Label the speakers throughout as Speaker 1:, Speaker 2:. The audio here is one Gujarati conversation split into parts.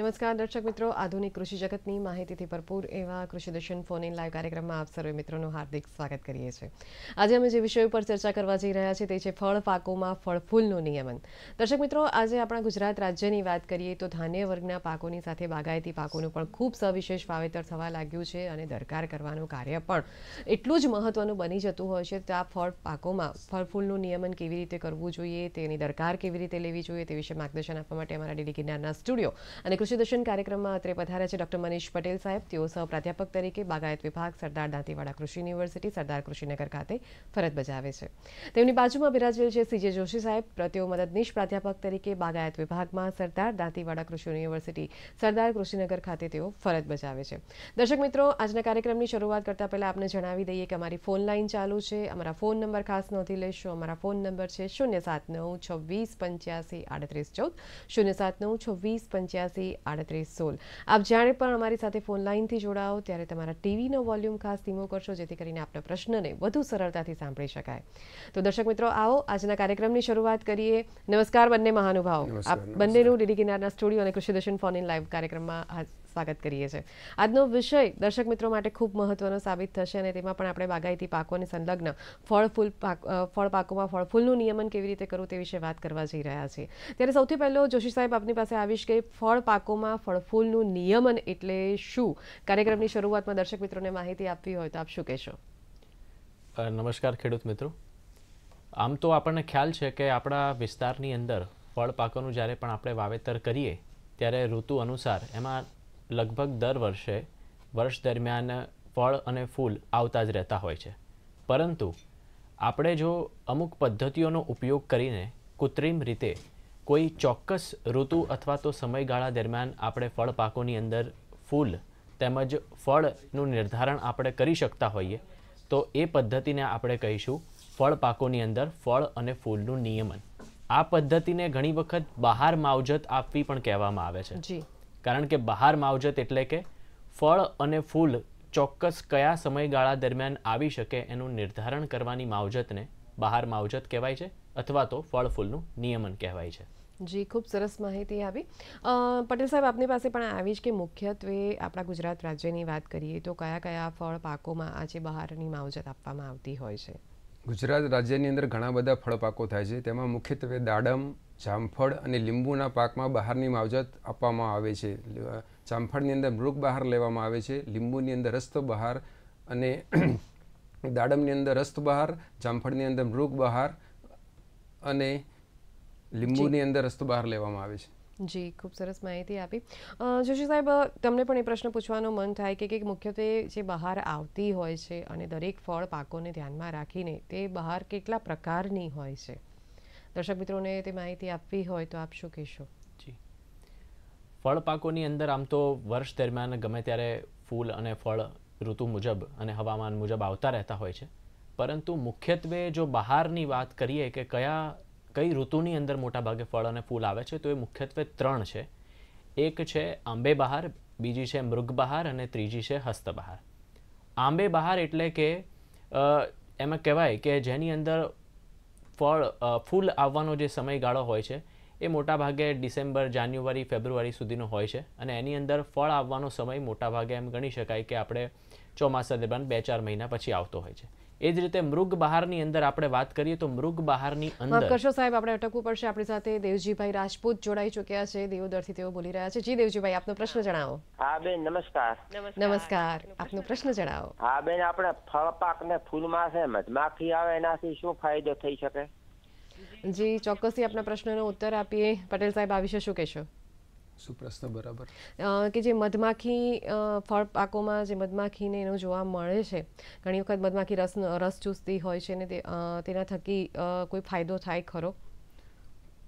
Speaker 1: નમસ્કાર દર્શક મિત્રો આધુનિક કૃષિ જગતની માહિતીથી ભરપૂર એવા કૃષિ દર્શન ફોન ઇન લાઈવ કાર્યક્રમમાં આપ સર્વે મિત્રોનું હાર્દિક સ્વાગત કરીએ છીએ આજે અમે જે વિષય ઉપર ચર્ચા કરવા જઈ રહ્યા છીએ તે છે ફળ પાકોમાં ફળફૂલનું નિયમન દર્શક મિત્રો આજે આપણા ગુજરાત રાજ્યની વાત કરીએ તો ધાન્ય વર્ગના પાકોની સાથે બાગાયતી પાકોનું પણ ખૂબ સવિશેષ વાવેતર થવા લાગ્યું છે અને દરકાર કરવાનું કાર્ય પણ એટલું જ મહત્વનું બની જતું હોય છે તો આ ફળ પાકોમાં ફળફૂલનું નિયમન કેવી રીતે કરવું જોઈએ તેની દરકાર કેવી રીતે લેવી જોઈએ તે વિશે માર્ગદર્શન આપવા માટે અમારા ડીડી ગિરનારના સ્ટુડિયો અને કૃષિ દર્શન કાર્યક્રમમાં અત્રે પધાર્યા છે ડોક્ટર મનીષ પટેલ સાહેબ તેઓ પ્રાધ્યાપક તરીકે બાગાયત વિભાગ સરદાર દાંતીવાડા કૃષિ યુનિવર્સિટી સરદાર કૃષિનગર ખાતે ફરજ બજાવે છે તેમની બાજુમાં બિરાજેલ છે સીજે જોશી સાહેબ તેઓ મદદનીશ પ્રાધ્યાપક તરીકે બાગાયત વિભાગમાં સરદાર દાંતીવાડા કૃષિ યુનિવર્સિટી સરદાર કૃષિનગર ખાતે તેઓ ફરજ બજાવે છે દર્શક મિત્રો આજના કાર્યક્રમની શરૂઆત કરતા પહેલા આપને જણાવી દઈએ કે અમારી ફોન લાઇન ચાલુ છે અમારા ફોન નંબર ખાસ નોંધી લેશો અમારા ફોન નંબર છે શૂન્ય સાત નવ છવ્વીસ પંચ્યાસી આડત્રીસ ચૌદ શૂન્ય સાત નવ છવ્વીસ પંચ્યાસી આડત્રીસ સોલ આપ જ્યારે પણ અમારી સાથે ફોન લાઇનથી જોડાઓ ત્યારે તમારા ટીવીનો વોલ્યુમ ખાસ ધીમો કરશો જેથી કરીને આપના પ્રશ્નને વધુ સરળતાથી સાંભળી શકાય તો દર્શક મિત્રો આવો આજના કાર્યક્રમની શરૂઆત કરીએ નમસ્કાર બંને મહાનુભાવ આપ બંનેનું ડીડી કિનારના સ્ટુડિયો અને કૃષિદર્શન ફોન ઇન લાઈવ કાર્યક્રમમાં સ્વાગત કરીએ છીએ આજનો વિષય દર્શક મિત્રો માટે ખૂબ મહત્વનો સાબિત થશે અને તેમાં પણ આપણે બાગાયતી પાકોને સંલગ્ન ફળ ફૂલ પાક ફળ પાકોમાં ફળ ફૂલનું નિયમન કેવી રીતે કરવું તે વિશે વાત કરવા જઈ રહ્યા છીએ ત્યારે સૌથી પહેલો જોશી સાહેબ આપની પાસે આવીશ કે ફળ પાકોમાં ફળફૂલનું નિયમન એટલે શું કાર્યક્રમની શરૂઆતમાં દર્શક મિત્રોને માહિતી આપવી હોય તો આપ શું કહેશો
Speaker 2: નમસ્કાર ખેડૂત મિત્રો આમ તો આપણને ખ્યાલ છે કે આપણા વિસ્તારની અંદર ફળ પાકોનું જ્યારે પણ આપણે વાવેતર કરીએ ત્યારે ઋતુ અનુસાર એમાં લગભગ દર વર્ષે વર્ષ દરમિયાન ફળ અને ફૂલ આવતા જ રહેતા હોય છે પરંતુ આપણે જો અમુક પદ્ધતિઓનો ઉપયોગ કરીને કૃત્રિમ રીતે કોઈ ચોક્કસ ઋતુ અથવા તો સમયગાળા દરમિયાન આપણે ફળ પાકોની અંદર ફૂલ તેમજ ફળનું નિર્ધારણ આપણે કરી શકતા હોઈએ તો એ પદ્ધતિને આપણે કહીશું ફળ પાકોની અંદર ફળ અને ફૂલનું નિયમન આ પદ્ધતિને ઘણી વખત બહાર માવજત આપવી પણ કહેવામાં આવે છે જી કારણ કે બહાર માવજત એટલે કે ફળ અને ફૂલ ચોક્કસ કયા સમયગાળા દરમિયાન આવી શકે એનું નિર્ધારણ કરવાની માવજતને બહાર માવજત કહેવાય છે અથવા તો ફળ ફૂલનું નિયમન કહેવાય છે
Speaker 1: જી ખૂબ સરસ માહિતી આવી પટેલ સાહેબ આપની પાસે પણ આવી જ કે મુખ્યત્વે આપણા ગુજરાત રાજ્યની વાત કરીએ તો કયા કયા ફળ પાકોમાં આજે બહારની માવજત આપવામાં આવતી હોય છે
Speaker 3: ગુજરાત રાજ્યની અંદર ઘણા બધા ફળપાકો થાય છે તેમાં મુખ્યત્વે દાડમ જામફળ અને લીંબુના પાકમાં બહારની માવજત આપવામાં આવે છે જામફળની અંદર મૃગ બહાર લેવામાં આવે છે લીંબુની અંદર રસ્તો બહાર અને દાડમની અંદર રસ્તો બહાર જામફળની અંદર મૃગ બહાર અને લીંબુની અંદર રસ્તો બહાર લેવામાં આવે છે
Speaker 1: જી ખૂબ સરસ માહિતી આપી જોશી સાહેબ તમને પણ એ પ્રશ્ન પૂછવાનું મન થાય કે કે મુખ્યત્વે જે બહાર આવતી હોય છે અને દરેક ફળ પાકોને ધ્યાનમાં રાખીને તે બહાર કેટલા પ્રકારની હોય છે દર્શક મિત્રોને તે માહિતી આપવી હોય તો આપ શું કહેશો
Speaker 2: જી ફળ પાકોની અંદર આમ તો વર્ષ દરમિયાન ગમે ત્યારે ફૂલ અને ફળ ઋતુ મુજબ અને હવામાન મુજબ આવતા રહેતા હોય છે પરંતુ મુખ્યત્વે જો બહારની વાત કરીએ કે કયા કઈ ઋતુની અંદર મોટાભાગે ફળ અને ફૂલ આવે છે તો એ મુખ્યત્વે ત્રણ છે એક છે આંબે બહાર બીજી છે મૃગ બહાર અને ત્રીજી છે હસ્તબહાર આંબે બહાર એટલે કે એમાં કહેવાય કે જેની અંદર ફળ ફૂલ આવવાનો જે સમયગાળો હોય છે એ મોટાભાગે ડિસેમ્બર જાન્યુઆરી ફેબ્રુઆરી સુધીનો હોય છે અને એની અંદર ફળ આવવાનો સમય મોટાભાગે એમ ગણી શકાય કે આપણે ચોમાસા દરમિયાન બે ચાર મહિના પછી આવતો હોય છે એ જ રીતે મૃગ બહારની અંદર આપણે વાત કરીએ તો મૃગ બહારની અંદર કરશો
Speaker 1: સાહેબ આપણે અટકવું પડશે આપણી સાથે દેવજીભાઈ રાજપૂત જોડાઈ ચુક્યા છે દેવદરથી તેઓ બોલી રહ્યા છે જી દેવજીભાઈ આપનો પ્રશ્ન જણાવો
Speaker 3: હા બેન નમસ્કાર નમસ્કાર
Speaker 1: આપનો પ્રશ્ન જણાવો
Speaker 3: હા બેન આપણે ફળ પાક ને ફૂલમાં છે મધમાખી આવે એનાથી શું ફાયદો થઈ શકે
Speaker 1: જી ચોક્કસથી આપના પ્રશ્નનો ઉત્તર આપીએ પટેલ સાહેબ આ વિશે શું કહેશો
Speaker 3: શું પ્રશ્ન બરાબર
Speaker 1: કે જે મધમાખી ફળ પાકોમાં જે મધમાખીને એનો જોવા મળે છે ઘણી વખત મધમાખી રસ રસ ચૂસતી હોય છે ને તે તેના થકી કોઈ ફાયદો થાય ખરો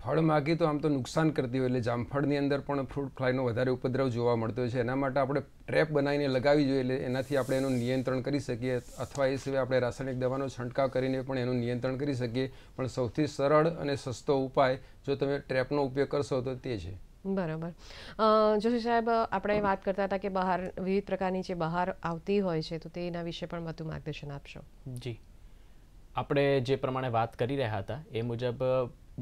Speaker 3: ફળ માગી તો આમ તો નુકસાન કરતી હોય એટલે જામફળની અંદર પણ ફ્રૂટ ફ્લાયનો વધારે ઉપદ્રવ જોવા મળતો હોય છે એના માટે આપણે ટ્રેપ બનાવીને લગાવી જોઈએ એટલે એનાથી આપણે એનું નિયંત્રણ કરી શકીએ અથવા એ સિવાય આપણે રાસાયણિક દવાનો છંટકાવ કરીને પણ એનું નિયંત્રણ કરી શકીએ પણ સૌથી સરળ અને સસ્તો ઉપાય જો તમે ટ્રેપનો ઉપયોગ કરશો તો તે છે
Speaker 1: બરાબર જોશી સાહેબ આપણે વાત કરતા હતા કે બહાર વિવિધ પ્રકારની જે બહાર આવતી હોય છે તો તેના વિશે પણ વધુ માર્ગદર્શન આપશો
Speaker 2: જી આપણે જે પ્રમાણે વાત કરી રહ્યા હતા એ મુજબ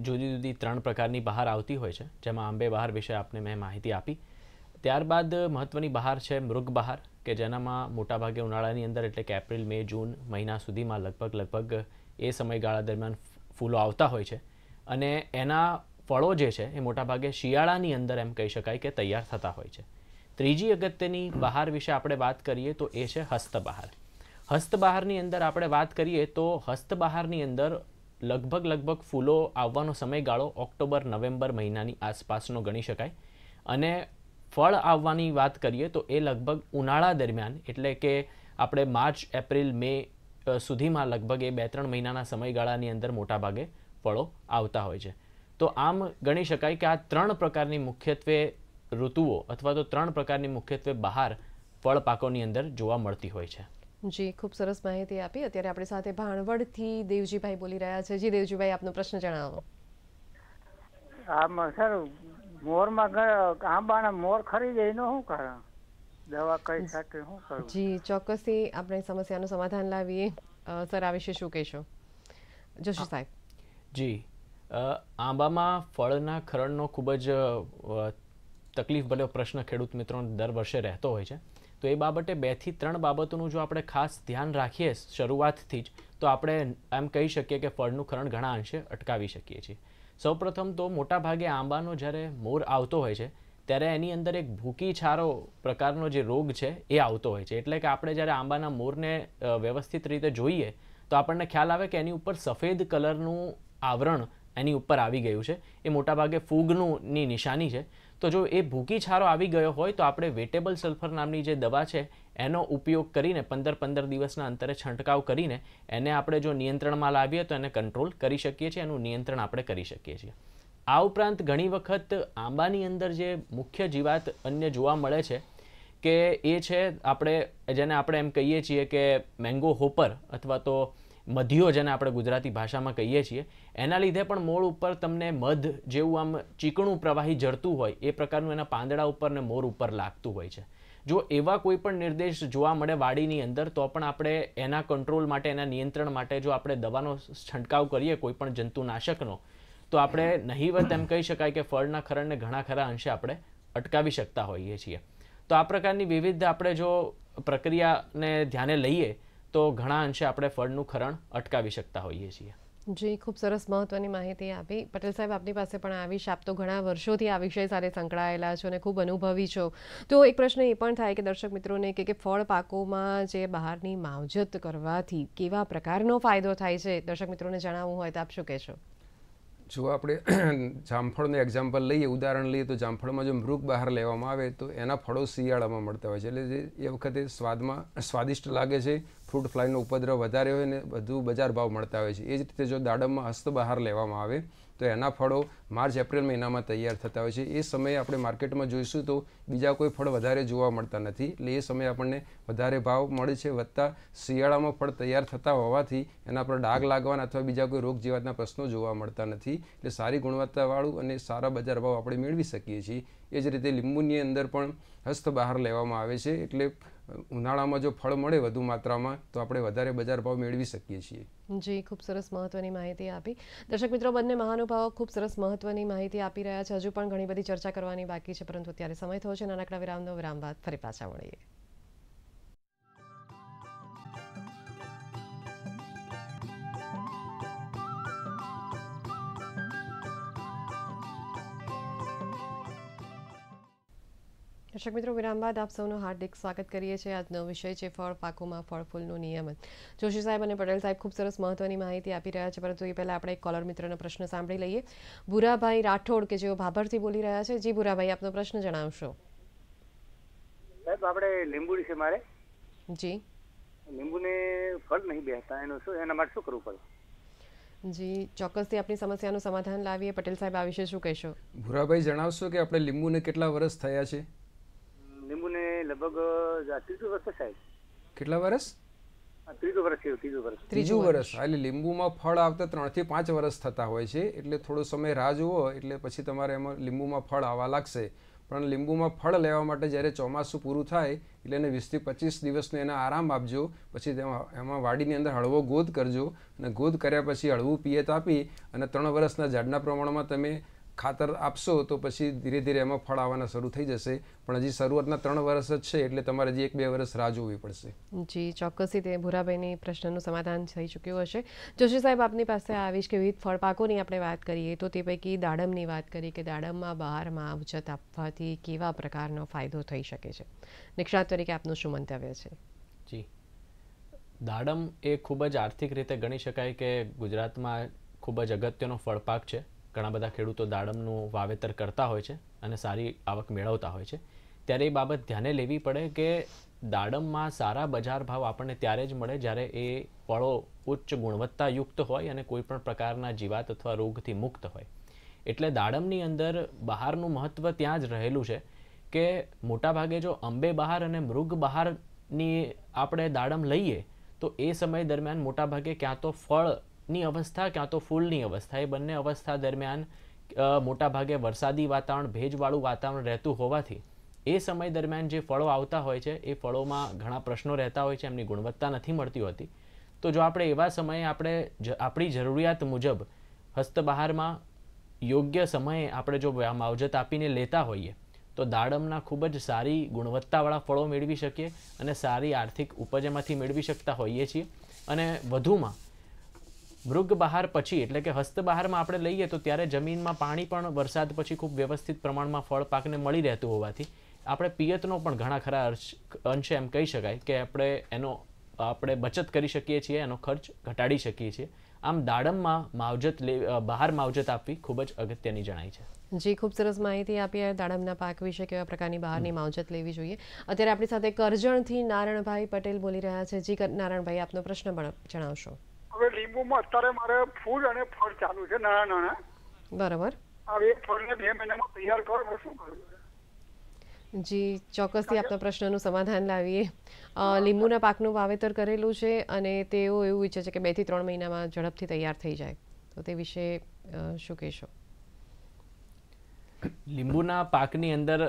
Speaker 2: જુદી જુદી ત્રણ પ્રકારની બહાર આવતી હોય છે જેમાં આંબે બહાર વિશે આપને મેં માહિતી આપી ત્યારબાદ મહત્ત્વની બહાર છે મૃગ બહાર કે જેનામાં મોટાભાગે ઉનાળાની અંદર એટલે કે એપ્રિલ મે જૂન મહિના સુધીમાં લગભગ લગભગ એ સમયગાળા દરમિયાન ફૂલો આવતા હોય છે અને એના ફળો જે છે એ મોટાભાગે શિયાળાની અંદર એમ કહી શકાય કે તૈયાર થતા હોય છે ત્રીજી અગત્યની બહાર વિશે આપણે વાત કરીએ તો એ છે હસ્તબહાર હસ્તબહારની અંદર આપણે વાત કરીએ તો હસ્તબહારની અંદર લગભગ લગભગ ફૂલો આવવાનો સમયગાળો ઓક્ટોબર નવેમ્બર મહિનાની આસપાસનો ગણી શકાય અને ફળ આવવાની વાત કરીએ તો એ લગભગ ઉનાળા દરમિયાન એટલે કે આપણે માર્ચ એપ્રિલ મે સુધીમાં લગભગ એ બે ત્રણ મહિનાના સમયગાળાની અંદર મોટાભાગે ફળો આવતા હોય છે તો આમ ગણી શકાય કે આ ત્રણ પ્રકારની મુખ્યત્વે ઋતુઓ અથવા તો ત્રણ પ્રકારની મુખ્યત્વે બહાર ફળ પાકોની અંદર જોવા મળતી હોય છે
Speaker 1: જી ખૂબ સરસ માહિતી આપી અત્યારે આપણી સાથે ભાણવડથી દેવજીભાઈ બોલી રહ્યા છે જી દેવજીભાઈ આપનો પ્રશ્ન જણાવો
Speaker 3: આમાં સર મોરમાં આંબાના મોર ખરી જાય એનું શું કારણ
Speaker 2: દવા કઈ સાથે શું કરું
Speaker 3: જી
Speaker 1: ચોક્કસથી આપણે સમસ્યાનું સમાધાન લાવીએ સર આ વિશે શું કહેશો જોશી સાહેબ
Speaker 2: જી આંબામાં ફળના ખરણનો ખૂબ જ તકલીફ ભલે પ્રશ્ન ખેડૂત મિત્રો દર વર્ષે રહેતો હોય છે તો એ બાબતે બેથી ત્રણ બાબતોનું જો આપણે ખાસ ધ્યાન રાખીએ શરૂઆતથી જ તો આપણે એમ કહી શકીએ કે ફળનું ખરણ ઘણા અંશે અટકાવી શકીએ છીએ સૌપ્રથમ તો મોટાભાગે આંબાનો જ્યારે મોર આવતો હોય છે ત્યારે એની અંદર એક ભૂકી છારો પ્રકારનો જે રોગ છે એ આવતો હોય છે એટલે કે આપણે જ્યારે આંબાના મોરને વ્યવસ્થિત રીતે જોઈએ તો આપણને ખ્યાલ આવે કે એની ઉપર સફેદ કલરનું આવરણ એની ઉપર આવી ગયું છે એ મોટાભાગે ફૂગનુંની નિશાની છે તો જો એ ભૂકી છારો આવી ગયો હોય તો આપણે વેટેબલ સલ્ફર નામની જે દવા છે એનો ઉપયોગ કરીને પંદર પંદર દિવસના અંતરે છંટકાવ કરીને એને આપણે જો નિયંત્રણમાં લાવીએ તો એને કંટ્રોલ કરી શકીએ છીએ એનું નિયંત્રણ આપણે કરી શકીએ છીએ આ ઉપરાંત ઘણી વખત આંબાની અંદર જે મુખ્ય જીવાત અન્ય જોવા મળે છે કે એ છે આપણે જેને આપણે એમ કહીએ છીએ કે મેંગો હોપર અથવા તો મધ્યો જેને આપણે ગુજરાતી ભાષામાં કહીએ છીએ એના લીધે પણ મોર ઉપર તમને મધ જેવું આમ ચીકણું પ્રવાહી જળતું હોય એ પ્રકારનું એના પાંદડા ઉપર ને મોર ઉપર લાગતું હોય છે જો એવા કોઈ પણ નિર્દેશ જોવા મળે વાડીની અંદર તો પણ આપણે એના કંટ્રોલ માટે એના નિયંત્રણ માટે જો આપણે દવાનો છંટકાવ કરીએ કોઈ પણ જંતુનાશકનો તો આપણે નહીવત એમ કહી શકાય કે ફળના ખરણને ઘણા ખરા અંશે આપણે અટકાવી શકતા હોઈએ છીએ તો આ પ્રકારની વિવિધ આપણે જો પ્રક્રિયાને ધ્યાને લઈએ તો ઘણા અંશે આપણે ફળનું ખરણ અટકાવી શકતા હોઈએ છીએ
Speaker 1: જી ખૂબ સરસ મહત્વની માહિતી આપી પટેલ સાહેબ આપની પાસે પણ આવી આપ તો ઘણા વર્ષોથી આ વિષય સાથે સંકળાયેલા છો અને ખૂબ અનુભવી છો તો એક પ્રશ્ન એ પણ થાય કે દર્શક મિત્રોને કે કે ફળ પાકોમાં જે બહારની માવજત કરવાથી કેવા પ્રકારનો ફાયદો થાય છે દર્શક મિત્રોને જણાવવું હોય તો આપ શું કહેશો
Speaker 3: જો આપણે જામફળનું એક્ઝામ્પલ લઈએ ઉદાહરણ લઈએ તો જામફળમાં જો મૃગ બહાર લેવામાં આવે તો એના ફળો શિયાળામાં મળતા હોય છે એટલે જે એ વખતે સ્વાદમાં સ્વાદિષ્ટ લાગે છે ફ્રૂટ ફ્લાયનો ઉપદ્રવ વધારે હોય ને બધું બજાર ભાવ મળતા હોય છે એ જ રીતે જો દાડમમાં બહાર લેવામાં આવે તો એના ફળો માર્ચ એપ્રિલ મહિનામાં તૈયાર થતા હોય છે એ સમયે આપણે માર્કેટમાં જોઈશું તો બીજા કોઈ ફળ વધારે જોવા મળતા નથી એટલે એ સમયે આપણને વધારે ભાવ મળે છે વધતા શિયાળામાં ફળ તૈયાર થતા હોવાથી એના પર ડાઘ લાગવાના અથવા બીજા કોઈ રોગ જીવાતના પ્રશ્નો જોવા મળતા નથી એટલે સારી ગુણવત્તાવાળું અને સારા બજાર ભાવ આપણે મેળવી શકીએ છીએ એ જ રીતે લીંબુની અંદર પણ હસ્ત બહાર લેવામાં આવે છે એટલે ઉનાળામાં જો ફળ મળે વધુ માત્રામાં તો આપણે વધારે બજાર ભાવ મેળવી શકીએ છીએ
Speaker 1: જી ખૂબ સરસ મહત્વની માહિતી આપી દર્શક મિત્રો બંને મહાનુભાવો ખૂબ સરસ મહત્વની માહિતી આપી રહ્યા છે હજુ પણ ઘણી બધી ચર્ચા કરવાની બાકી છે પરંતુ અત્યારે સમય થયો છે નાનકડા વિરામનો વિરામ બાદ ફરી પાછા મળીએ દર્શક મિત્રો વિરામ બાદ આપ સૌનું હાર્દિક સ્વાગત કરીએ છીએ આજનો વિષય છે ફળ પાકોમાં ફળ ફૂલનું નિયમન જોશી સાહેબ અને પટેલ સાહેબ ખૂબ સરસ મહત્વની માહિતી આપી રહ્યા છે પરંતુ એ પહેલાં આપણે એક કોલર મિત્રનો પ્રશ્ન સાંભળી લઈએ ભૂરાભાઈ રાઠોડ કે જેઓ ભાભરથી બોલી રહ્યા છે જી ભૂરાભાઈ આપનો પ્રશ્ન જણાવશો
Speaker 2: સાહેબ આપણે લીંબુ છે મારે જી લીંબુને ફળ નહીં બેસતા એનું શું એના માટે શું કરવું
Speaker 1: પડે જી ચોક્કસથી આપણી સમસ્યાનું સમાધાન લાવીએ પટેલ સાહેબ
Speaker 3: આ વિશે શું કહેશો ભૂરાભાઈ જણાવશો કે આપણે લીંબુને કેટલા વર્ષ થયા છે
Speaker 2: લીંબુને લગભગ ત્રીજું વર્ષ સાહેબ કેટલા વર્ષ ત્રીજું વર્ષ ત્રીજું વર્ષ
Speaker 3: ત્રીજું એટલે લીંબુમાં ફળ આવતા ત્રણથી પાંચ વર્ષ થતા હોય છે એટલે થોડો સમય રાહ જુઓ એટલે પછી તમારે એમાં લીંબુમાં ફળ આવવા લાગશે પણ લીંબુમાં ફળ લેવા માટે જ્યારે ચોમાસું પૂરું થાય એટલે એને વીસથી પચીસ દિવસનો એને આરામ આપજો પછી તેમાં એમાં વાડીની અંદર હળવો ગોદ કરજો અને ગોદ કર્યા પછી હળવું પિયત આપી અને ત્રણ વર્ષના ઝાડના પ્રમાણમાં તમે ખાતર આપશો તો પછી ધીરે ધીરે એમાં ફળ આવવાના શરૂ થઈ જશે પણ હજી શરૂઆતના ત્રણ વર્ષ જ છે એટલે તમારે હજી એક બે વર્ષ રાહ જોવી પડશે
Speaker 1: જી ચોક્કસથી તે ભૂરાભાઈની પ્રશ્નનું સમાધાન થઈ ચૂક્યું હશે જોશી સાહેબ આપની પાસે આવીશ કે વિવિધ ફળપાકોની આપણે વાત કરીએ તો તે પૈકી દાડમની વાત કરી કે દાડમમાં બહારમાં આવજત આપવાથી કેવા પ્રકારનો ફાયદો થઈ શકે છે નિષ્ણાત તરીકે આપનું શું મંતવ્ય છે
Speaker 2: જી દાડમ એ ખૂબ જ આર્થિક રીતે ગણી શકાય કે ગુજરાતમાં ખૂબ જ અગત્યનો ફળપાક છે ઘણા બધા ખેડૂતો દાડમનું વાવેતર કરતા હોય છે અને સારી આવક મેળવતા હોય છે ત્યારે એ બાબત ધ્યાને લેવી પડે કે દાડમમાં સારા બજાર ભાવ આપણને ત્યારે જ મળે જ્યારે એ ફળો ઉચ્ચ ગુણવત્તાયુક્ત હોય અને કોઈપણ પ્રકારના જીવાત અથવા રોગથી મુક્ત હોય એટલે દાડમની અંદર બહારનું મહત્ત્વ ત્યાં જ રહેલું છે કે મોટાભાગે જો અંબે બહાર અને મૃગ બહારની આપણે દાડમ લઈએ તો એ સમય દરમિયાન મોટાભાગે ક્યાં તો ફળ ની અવસ્થા ક્યાં તો ફૂલની અવસ્થા એ બંને અવસ્થા દરમિયાન મોટાભાગે વરસાદી વાતાવરણ ભેજવાળું વાતાવરણ રહેતું હોવાથી એ સમય દરમિયાન જે ફળો આવતા હોય છે એ ફળોમાં ઘણા પ્રશ્નો રહેતા હોય છે એમની ગુણવત્તા નથી મળતી હોતી તો જો આપણે એવા સમયે આપણે આપણી જરૂરિયાત મુજબ હસ્તબહારમાં યોગ્ય સમયે આપણે જો માવજત આપીને લેતા હોઈએ તો દાડમના ખૂબ જ સારી ગુણવત્તાવાળા ફળો મેળવી શકીએ અને સારી આર્થિક ઉપજ એમાંથી મેળવી શકતા હોઈએ છીએ અને વધુમાં મૃગ બહાર પછી એટલે કે હસ્ત બહારમાં આપણે લઈએ તો ત્યારે જમીનમાં પાણી પણ વરસાદ પછી ખૂબ વ્યવસ્થિત પ્રમાણમાં ફળ પાકને મળી રહેતું હોવાથી આપણે પિયતનો પણ ઘણા ખરા અંશે એમ કહી શકાય કે આપણે એનો આપણે બચત કરી શકીએ છીએ એનો ખર્ચ ઘટાડી શકીએ છીએ આમ દાડમમાં માવજત લે બહાર માવજત આપવી ખૂબ જ અગત્યની જણાય છે
Speaker 1: જી ખૂબ સરસ માહિતી આપી દાડમના પાક વિશે કેવા પ્રકારની બહારની માવજત લેવી જોઈએ અત્યારે આપણી સાથે કરજણથી નારણભાઈ પટેલ બોલી રહ્યા છે જી નારણભાઈ આપનો પ્રશ્ન પણ જણાવશો
Speaker 3: હવે લીંબુમાં અત્યારે મારે ફૂલ અને ફળ ચાલુ છે નાના નાના બરાબર હવે એક ફળને બે મહિનામાં તૈયાર કરો શું કરું
Speaker 1: જી ચોક્કસથી આપના પ્રશ્નનું સમાધાન લાવીએ લીંબુના પાકનું વાવેતર કરેલું છે અને તેઓ એવું ઈચ્છે છે કે બેથી ત્રણ મહિનામાં ઝડપથી તૈયાર થઈ જાય તો તે વિશે શું કહેશો
Speaker 2: લીંબુના પાકની અંદર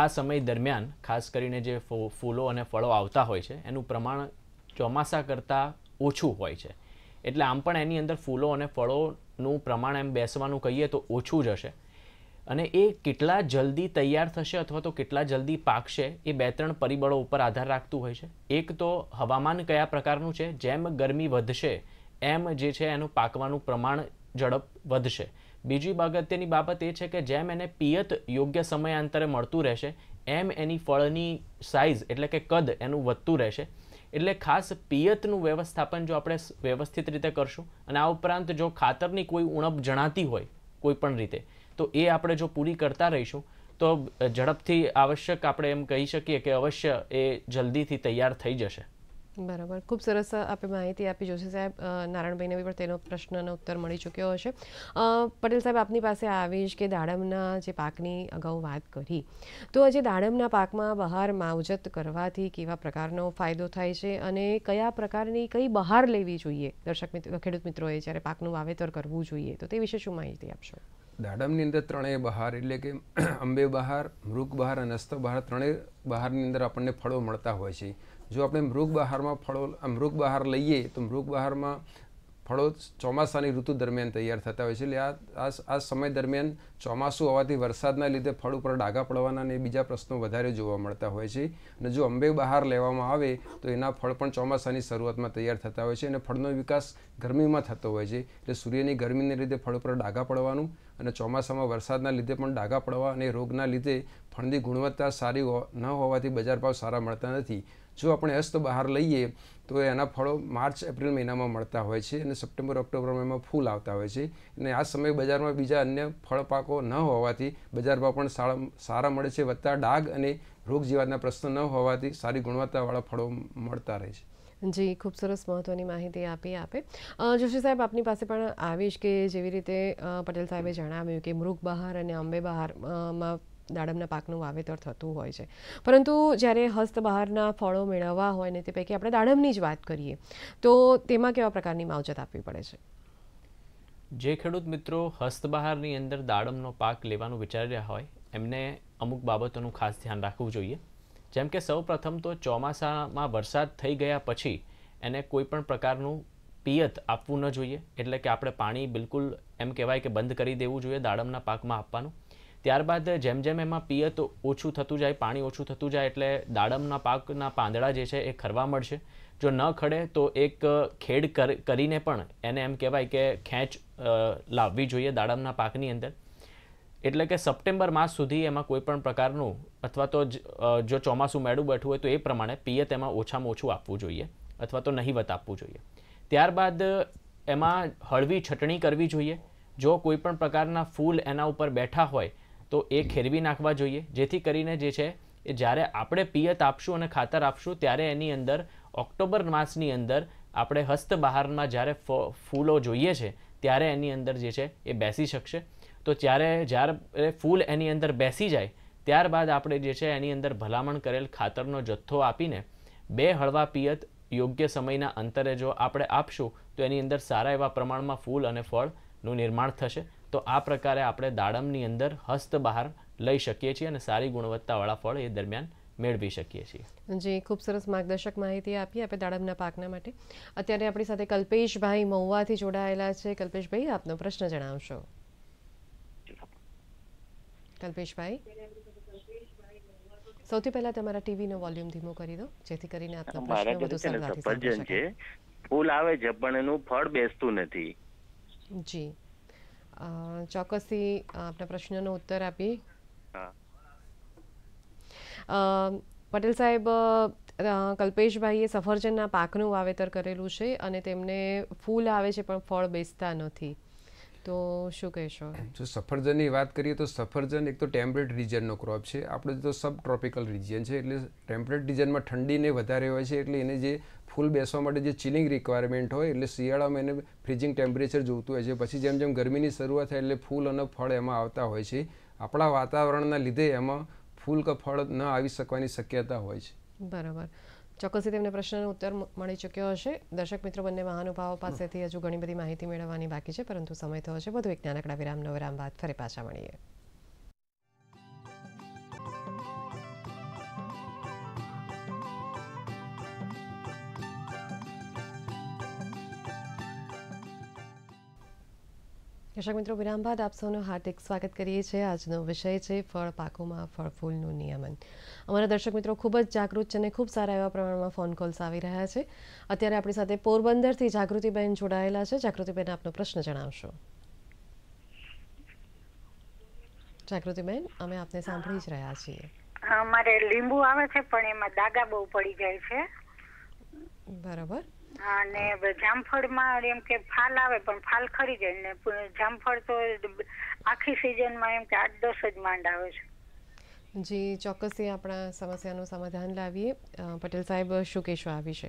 Speaker 2: આ સમય દરમિયાન ખાસ કરીને જે ફૂલો અને ફળો આવતા હોય છે એનું પ્રમાણ ચોમાસા કરતાં ઓછું હોય છે એટલે આમ પણ એની અંદર ફૂલો અને ફળોનું પ્રમાણ એમ બેસવાનું કહીએ તો ઓછું જ હશે અને એ કેટલા જલ્દી તૈયાર થશે અથવા તો કેટલા જલ્દી પાકશે એ બે ત્રણ પરિબળો ઉપર આધાર રાખતું હોય છે એક તો હવામાન કયા પ્રકારનું છે જેમ ગરમી વધશે એમ જે છે એનું પાકવાનું પ્રમાણ ઝડપ વધશે બીજી અગત્યની બાબત એ છે કે જેમ એને પિયત યોગ્ય સમયાંતરે મળતું રહેશે એમ એની ફળની સાઇઝ એટલે કે કદ એનું વધતું રહેશે એટલે ખાસ પિયતનું વ્યવસ્થાપન જો આપણે વ્યવસ્થિત રીતે કરશું અને આ ઉપરાંત જો ખાતરની કોઈ ઉણપ જણાતી હોય કોઈ પણ રીતે તો એ આપણે જો પૂરી કરતા રહીશું તો ઝડપથી આવશ્યક આપણે એમ કહી શકીએ કે અવશ્ય એ જલ્દીથી તૈયાર થઈ જશે
Speaker 1: બરાબર ખૂબ સરસ આપે માહિતી આપી જોશી સાહેબ નારાયણભાઈને પણ તેનો પ્રશ્નનો ઉત્તર મળી ચૂક્યો હશે પટેલ સાહેબ આપની પાસે આવીશ કે દાડમના જે પાકની અગાઉ વાત કરી તો આજે દાડમના પાકમાં બહાર માવજત કરવાથી કેવા પ્રકારનો ફાયદો થાય છે અને કયા પ્રકારની કઈ બહાર લેવી જોઈએ દર્શક મિત્રો ખેડૂત મિત્રોએ જ્યારે પાકનું વાવેતર કરવું જોઈએ તો તે વિશે શું માહિતી આપશો
Speaker 3: દાડમની અંદર ત્રણેય બહાર એટલે કે અંબે બહાર મૃગ બહાર અને અસ્ત બહાર ત્રણેય બહારની અંદર આપણને ફળો મળતા હોય છે જો આપણે મૃગ બહારમાં ફળો મૃગ બહાર લઈએ તો મૃગ બહારમાં ફળો ચોમાસાની ઋતુ દરમિયાન તૈયાર થતા હોય છે એટલે આ આ સમય દરમિયાન ચોમાસું હોવાથી વરસાદના લીધે ફળ ઉપર ડાઘા પડવાના અને બીજા પ્રશ્નો વધારે જોવા મળતા હોય છે અને જો અંબે બહાર લેવામાં આવે તો એના ફળ પણ ચોમાસાની શરૂઆતમાં તૈયાર થતા હોય છે અને ફળનો વિકાસ ગરમીમાં થતો હોય છે એટલે સૂર્યની ગરમીને લીધે ફળ ઉપર ડાઘા પડવાનું અને ચોમાસામાં વરસાદના લીધે પણ ડાઘા પડવા અને રોગના લીધે ફળની ગુણવત્તા સારી ન હોવાથી બજાર ભાવ સારા મળતા નથી જો આપણે અસ્ત બહાર લઈએ તો એના ફળો માર્ચ એપ્રિલ મહિનામાં મળતા હોય છે અને સપ્ટેમ્બર ઓક્ટોબરમાં મહિનામાં ફૂલ આવતા હોય છે અને આ સમયે બજારમાં બીજા અન્ય ફળ પાકો ન હોવાથી બજારમાં પણ સારા સારા મળે છે વધતા ડાઘ અને રોગ જીવાતના પ્રશ્ન ન હોવાથી સારી ગુણવત્તાવાળા ફળો મળતા રહે
Speaker 1: છે જી ખૂબ સરસ મહત્ત્વની માહિતી આપી આપે જોશી સાહેબ આપની પાસે પણ આવીશ કે જેવી રીતે પટેલ સાહેબે જણાવ્યું કે મૃગ બહાર અને અંબે બહારમાં દાડમના પાકનું વાવેતર થતું હોય છે પરંતુ જ્યારે હસ્ત બહારના ફળો મેળવવા હોય ને તે પૈકી આપણે દાડમની જ વાત કરીએ તો તેમાં કેવા પ્રકારની માવજત આપવી પડે છે
Speaker 2: જે ખેડૂત મિત્રો હસ્ત બહારની અંદર દાડમનો પાક લેવાનું વિચારી રહ્યા હોય એમને અમુક બાબતોનું ખાસ ધ્યાન રાખવું જોઈએ જેમ કે સૌપ્રથમ તો ચોમાસામાં વરસાદ થઈ ગયા પછી એને કોઈપણ પ્રકારનું પિયત આપવું ન જોઈએ એટલે કે આપણે પાણી બિલકુલ એમ કહેવાય કે બંધ કરી દેવું જોઈએ દાડમના પાકમાં આપવાનું ત્યારબાદ જેમ જેમ એમાં પિયત ઓછું થતું જાય પાણી ઓછું થતું જાય એટલે દાડમના પાકના પાંદડા જે છે એ ખરવા મળશે જો ન ખડે તો એક ખેડ કરીને પણ એને એમ કહેવાય કે ખેંચ લાવવી જોઈએ દાડમના પાકની અંદર એટલે કે સપ્ટેમ્બર માસ સુધી એમાં કોઈ પણ પ્રકારનું અથવા તો જો ચોમાસું મેળું બેઠું હોય તો એ પ્રમાણે પિયત એમાં ઓછામાં ઓછું આપવું જોઈએ અથવા તો નહીવત આપવું જોઈએ ત્યારબાદ એમાં હળવી છટણી કરવી જોઈએ જો કોઈ પણ પ્રકારના ફૂલ એના ઉપર બેઠા હોય તો એ ખેરવી નાખવા જોઈએ જેથી કરીને જે છે એ જ્યારે આપણે પિયત આપશું અને ખાતર આપશું ત્યારે એની અંદર ઓક્ટોબર માસની અંદર આપણે હસ્ત બહારમાં જ્યારે ફૂલો જોઈએ છે ત્યારે એની અંદર જે છે એ બેસી શકશે તો ત્યારે જ્યારે ફૂલ એની અંદર બેસી જાય ત્યારબાદ આપણે જે છે એની અંદર ભલામણ કરેલ ખાતરનો જથ્થો આપીને બે હળવા પિયત યોગ્ય સમયના અંતરે જો આપણે આપશું તો એની અંદર સારા એવા પ્રમાણમાં ફૂલ અને ફળનું નિર્માણ થશે તો આ પ્રકારે આપણે દાડમની અંદર હસ્ત બહાર લઈ શકીએ છીએ અને સારી ગુણવત્તાવાળા ફળ એ દરમિયાન મેળવી શકીએ છીએ
Speaker 1: જી ખૂબ સરસ માર્ગદર્શક માહિતી આપી આપણે દાડમના પાકના માટે અત્યારે આપણી સાથે કલ્પેશભાઈ મહુવાથી જોડાયેલા છે કલ્પેશભાઈ આપનો પ્રશ્ન જણાવશો કલ્પેશભાઈ સૌથી પહેલા તમારા ટીવી નો વોલ્યુમ ધીમો કરી દો જેથી કરીને આપનો પ્રશ્ન વધુ સરળતાથી સમજી શકે
Speaker 2: ફૂલ આવે છે પણ ફળ બેસતું નથી
Speaker 1: જી ચોક્કસથી આપના પ્રશ્નનો ઉત્તર આપી પટેલ સાહેબ કલ્પેશભાઈએ સફરજનના પાકનું વાવેતર કરેલું છે અને તેમને ફૂલ આવે છે પણ ફળ બેસતા નથી તો શું કહેશો
Speaker 3: જો સફરજનની વાત કરીએ તો સફરજન એક તો ટેમ્પરેટ રિજનનો ક્રોપ છે આપણે તો સબ ટ્રોપિકલ રિજિયન છે એટલે ટેમ્પરેટ રિજનમાં ઠંડીને વધારે હોય છે એટલે એને જે ફૂલ બેસવા માટે જે ચિલિંગ રિક્વાયરમેન્ટ હોય એટલે શિયાળામાં એને ફ્રીઝિંગ ટેમ્પરેચર જોતું હોય છે પછી જેમ જેમ ગરમીની શરૂઆત થાય એટલે ફૂલ અને ફળ એમાં આવતા હોય છે આપણા વાતાવરણના લીધે એમાં ફૂલ કે ફળ ન આવી શકવાની શક્યતા હોય છે
Speaker 1: બરાબર ચોક્કસથી તેમને પ્રશ્નનો ઉત્તર મળી ચૂક્યો હશે દર્શક મિત્રો બંને મહાનુભાવો પાસેથી હજુ ઘણી બધી માહિતી મેળવવાની બાકી છે પરંતુ સમય થયો છે વધુ એક નાનકડા વિરામનો વિરામ બાદ ફરી પાછા મળીએ કૃષક મિત્રો વિરામ બાદ આપ સૌનું હાર્દિક સ્વાગત કરીએ છીએ આજનો વિષય છે ફળ પાકોમાં ફળ ફૂલનું નિયમન અમારા દર્શક મિત્રો ખૂબ જ જાગૃત છે અને ખૂબ સારા એવા પ્રમાણમાં ફોન કોલ્સ આવી રહ્યા છે અત્યારે આપણી સાથે પોરબંદરથી જાગૃતિબેન જોડાયેલા છે જાગૃતિબેન આપનો પ્રશ્ન જણાવશો જાગૃતિબેન અમે આપને સાંભળી જ રહ્યા છીએ મારે લીંબુ આવે છે પણ એમાં દાગા બહુ પડી જાય છે બરાબર અને જામફળમાં એમ કે ફાલ આવે પણ ફાલ ખરી જાય ને જામફળ તો આખી સિઝનમાં એમ કે આઠ દસ જ માંડ આવે છે જી ચોક્કસથી આપણા સમસ્યાનું સમાધાન લાવીએ પટેલ સાહેબ શું કહેશો આ વિશે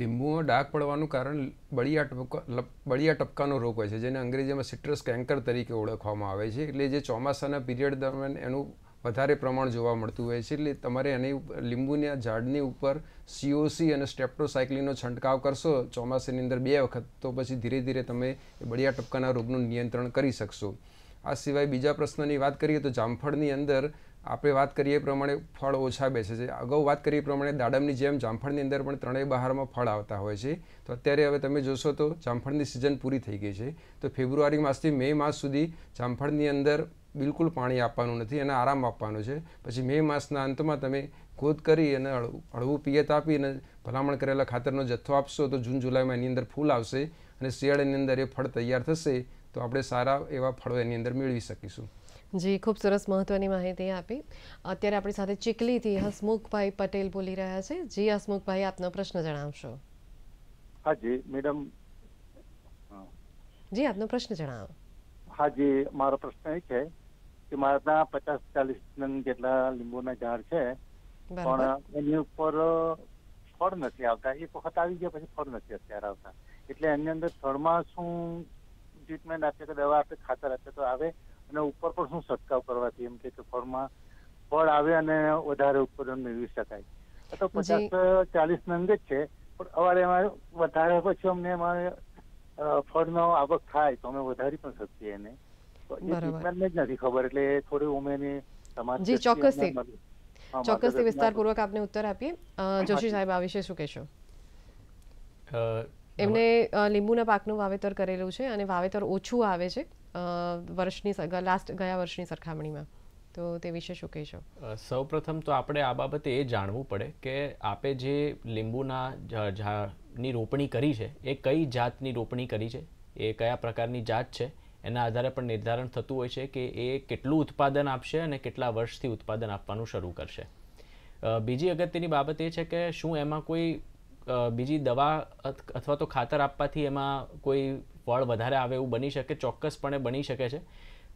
Speaker 3: લીંબુમાં ડાઘ પડવાનું કારણ બળિયા ટપકા બળિયા ટપકાનો રોગ હોય છે જેને અંગ્રેજીમાં સિટ્રસ કેન્કર તરીકે ઓળખવામાં આવે છે એટલે જે ચોમાસાના પીરિયડ દરમિયાન એનું વધારે પ્રમાણ જોવા મળતું હોય છે એટલે તમારે એની લીંબુના ઝાડની ઉપર સીઓસી અને સ્ટેપ્ટોસાયક્લિનનો છંટકાવ કરશો ચોમાસાની અંદર બે વખત તો પછી ધીરે ધીરે તમે એ બળિયા ટપકાના રોગનું નિયંત્રણ કરી શકશો આ સિવાય બીજા પ્રશ્નની વાત કરીએ તો જામફળની અંદર આપણે વાત કરીએ પ્રમાણે ફળ ઓછા બેસે છે અગાઉ વાત કરીએ પ્રમાણે દાડમની જેમ જામફળની અંદર પણ ત્રણેય બહારમાં ફળ આવતા હોય છે તો અત્યારે હવે તમે જોશો તો જામફળની સિઝન પૂરી થઈ ગઈ છે તો ફેબ્રુઆરી માસથી મે માસ સુધી જામફળની અંદર બિલકુલ પાણી આપવાનું નથી અને આરામ આપવાનો છે પછી મે માસના અંતમાં તમે ખોદ કરી અને હળવું હળવું પિયત આપી અને ભલામણ કરેલા ખાતરનો જથ્થો આપશો તો જૂન જુલાઈમાં એની અંદર ફૂલ આવશે અને શિયાળાની અંદર એ ફળ તૈયાર થશે તો આપણે સારા એવા ફળો એની અંદર મેળવી શકીશું
Speaker 1: જી ખૂબ સરસ મહત્વની માહિતી આપી અત્યારે આપણી સાથે ચીકલીથી હસમુખભાઈ પટેલ બોલી રહ્યા છે જી હસમુખભાઈ આપનો પ્રશ્ન જણાવશો
Speaker 3: હા જી મેડમ
Speaker 1: જી આપનો પ્રશ્ન જણાવો હા જી મારો પ્રશ્ન એ છે કે મારા પચાસ ચાલીસ નંગ જેટલા લીંબુના ઝાડ છે પણ એની ઉપર ફળ નથી આવતા એક વખત આવી ગયા પછી ફળ નથી અત્યારે આવતા એટલે
Speaker 3: એની અંદર ફળમાં શું ટ્રીટમેન્ટ આપે કે દવા આપે ખાતર આપે તો આવે અને ઉપર પણ શું છંટકાવ કરવાથી એમ કે ફળમાં ફળ આવે અને વધારે ઉત્પાદન મેળવી શકાય તો પચાસ ચાલીસ નંગ જ છે પણ અવારે અમારે વધારે પછી અમને અમારે
Speaker 2: ફળનો આવક થાય તો અમે વધારી પણ શકીએ એને મેનેજમેન્ટને જ નથી
Speaker 1: આપને ઉત્તર આપીએ જોશી સાહેબ આ વિશે શું કહેશો એમને લીંબુના પાકનું વાવેતર કરેલું છે અને વાવેતર ઓછું આવે છે વર્ષની લાસ્ટ ગયા વર્ષની સરખામણીમાં તો તે વિશે શું કહેશો
Speaker 2: સૌપ્રથમ તો આપણે આ બાબતે એ જાણવું પડે કે આપે જે લીંબુના ની રોપણી કરી છે એ કઈ જાતની રોપણી કરી છે એ કયા પ્રકારની જાત છે એના આધારે પણ નિર્ધારણ થતું હોય છે કે એ કેટલું ઉત્પાદન આપશે અને કેટલા વર્ષથી ઉત્પાદન આપવાનું શરૂ કરશે બીજી અગત્યની બાબત એ છે કે શું એમાં કોઈ બીજી દવા અથવા તો ખાતર આપવાથી એમાં કોઈ ફળ વધારે આવે એવું બની શકે ચોક્કસપણે બની શકે છે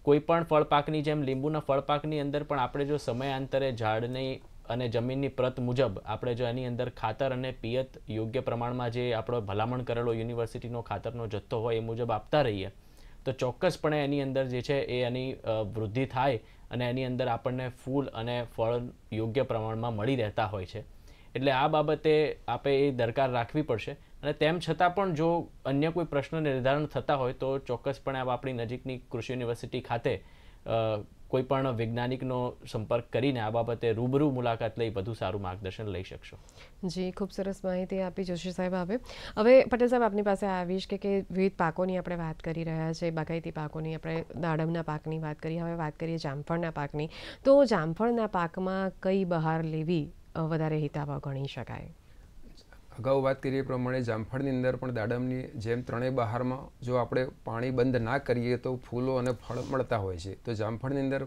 Speaker 2: કોઈ પણ ફળપાકની જેમ લીંબુના ફળપાકની અંદર પણ આપણે જો સમયાંતરે ઝાડની અને જમીનની પ્રત મુજબ આપણે જો એની અંદર ખાતર અને પિયત યોગ્ય પ્રમાણમાં જે આપણો ભલામણ કરેલો યુનિવર્સિટીનો ખાતરનો જથ્થો હોય એ મુજબ આપતા રહીએ તો ચોક્કસપણે એની અંદર જે છે એ એની વૃદ્ધિ થાય અને એની અંદર આપણને ફૂલ અને ફળ યોગ્ય પ્રમાણમાં મળી રહેતા હોય છે એટલે આ બાબતે આપે એ દરકાર રાખવી પડશે અને તેમ છતાં પણ જો અન્ય કોઈ પ્રશ્ન નિર્ધારણ થતા હોય તો ચોક્કસપણે આપણી નજીકની કૃષિ યુનિવર્સિટી ખાતે કોઈપણ વૈજ્ઞાનિકનો સંપર્ક કરીને આ બાબતે રૂબરૂ મુલાકાત લઈ વધુ સારું માર્ગદર્શન લઈ શકશો
Speaker 1: જી ખૂબ સરસ માહિતી આપી જોશી સાહેબ આપે હવે પટેલ સાહેબ આપની પાસે આવીશ કે વિવિધ પાકોની આપણે વાત કરી રહ્યા છે બાગાયતી પાકોની આપણે દાડમના પાકની વાત કરી હવે વાત કરીએ જામફળના પાકની તો જામફળના પાકમાં કઈ બહાર લેવી વધારે હિતાવહ ગણી શકાય
Speaker 3: અગાઉ વાત કરીએ પ્રમાણે જામફળની અંદર પણ દાડમની જેમ ત્રણેય બહારમાં જો આપણે પાણી બંધ ના કરીએ તો ફૂલો અને ફળ મળતા હોય છે તો જામફળની અંદર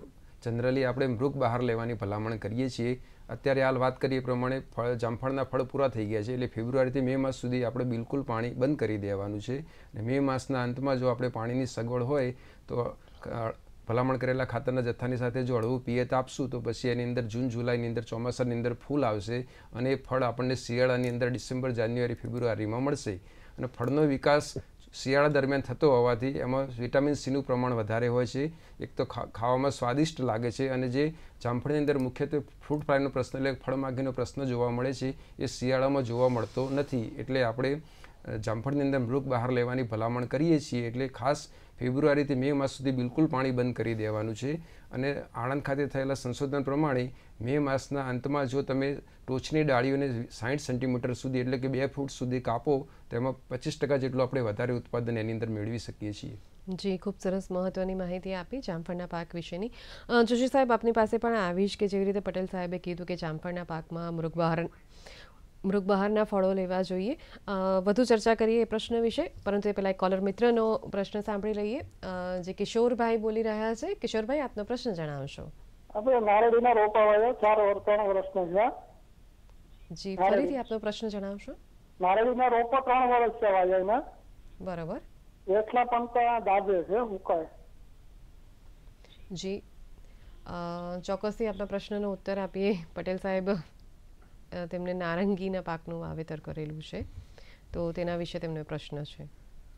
Speaker 3: જનરલી આપણે મૃગ બહાર લેવાની ભલામણ કરીએ છીએ અત્યારે હાલ વાત કરીએ પ્રમાણે ફળ જામફળના ફળ પૂરા થઈ ગયા છે એટલે ફેબ્રુઆરીથી મે માસ સુધી આપણે બિલકુલ પાણી બંધ કરી દેવાનું છે અને મે માસના અંતમાં જો આપણે પાણીની સગવડ હોય તો ભલામણ કરેલા ખાતરના જથ્થાની સાથે જો હળવું પિયત આપશું તો પછી એની અંદર જૂન જુલાઈની અંદર ચોમાસાની અંદર ફૂલ આવશે અને એ ફળ આપણને શિયાળાની અંદર ડિસેમ્બર જાન્યુઆરી ફેબ્રુઆરીમાં મળશે અને ફળનો વિકાસ શિયાળા દરમિયાન થતો હોવાથી એમાં વિટામિન સીનું પ્રમાણ વધારે હોય છે એક તો ખાવામાં સ્વાદિષ્ટ લાગે છે અને જે જામફળની અંદર મુખ્યત્વે ફ્રૂટ ફ્લાયનો પ્રશ્ન એટલે ફળમાગીનો પ્રશ્ન જોવા મળે છે એ શિયાળામાં જોવા મળતો નથી એટલે આપણે જામફળની અંદર મૃગ બહાર લેવાની ભલામણ કરીએ છીએ એટલે ખાસ ફેબ્રુઆરીથી મે માસ સુધી બિલકુલ પાણી બંધ કરી દેવાનું છે અને આણંદ ખાતે થયેલા સંશોધન પ્રમાણે મે માસના અંતમાં જો તમે ટોચની ડાળીઓને સાઠ સેન્ટીમીટર સુધી એટલે કે બે ફૂટ સુધી કાપો તેમાં પચીસ ટકા જેટલું આપણે વધારે ઉત્પાદન એની અંદર મેળવી શકીએ છીએ
Speaker 1: જી ખૂબ સરસ મહત્વની માહિતી આપી જામફળના પાક વિશેની જોશી સાહેબ આપની પાસે પણ આવીશ કે જેવી રીતે પટેલ સાહેબે કીધું કે જામફળના પાકમાં મૃગવાહન મૃગ બહારના ફળો લેવા જોઈએ વધુ ચર્ચા કરીએ એ પ્રશ્ન વિશે પરંતુ એ પહેલાં એક કોલર મિત્રનો પ્રશ્ન સાંભળી લઈએ જે કિશોરભાઈ બોલી રહ્યા છે કિશોરભાઈ આપનો પ્રશ્ન જણાવશો
Speaker 3: આપણે નારળીના રોપા વાળા ચાર ત્રણ વર્ષનો
Speaker 1: જી ફરીથી આપનો પ્રશ્ન જણાવશો નારળીના રોપા ત્રણ વર્ષ છે વાજાઈના બરાબર એટલા પંતા દાદે છે હુકાય જી ચોક્કસથી આપના પ્રશ્નનો ઉત્તર આપીએ પટેલ સાહેબ તેમને નારંગીના પાકનું વાવેતર કરેલું છે તો તેના વિશે તેમનો પ્રશ્ન છે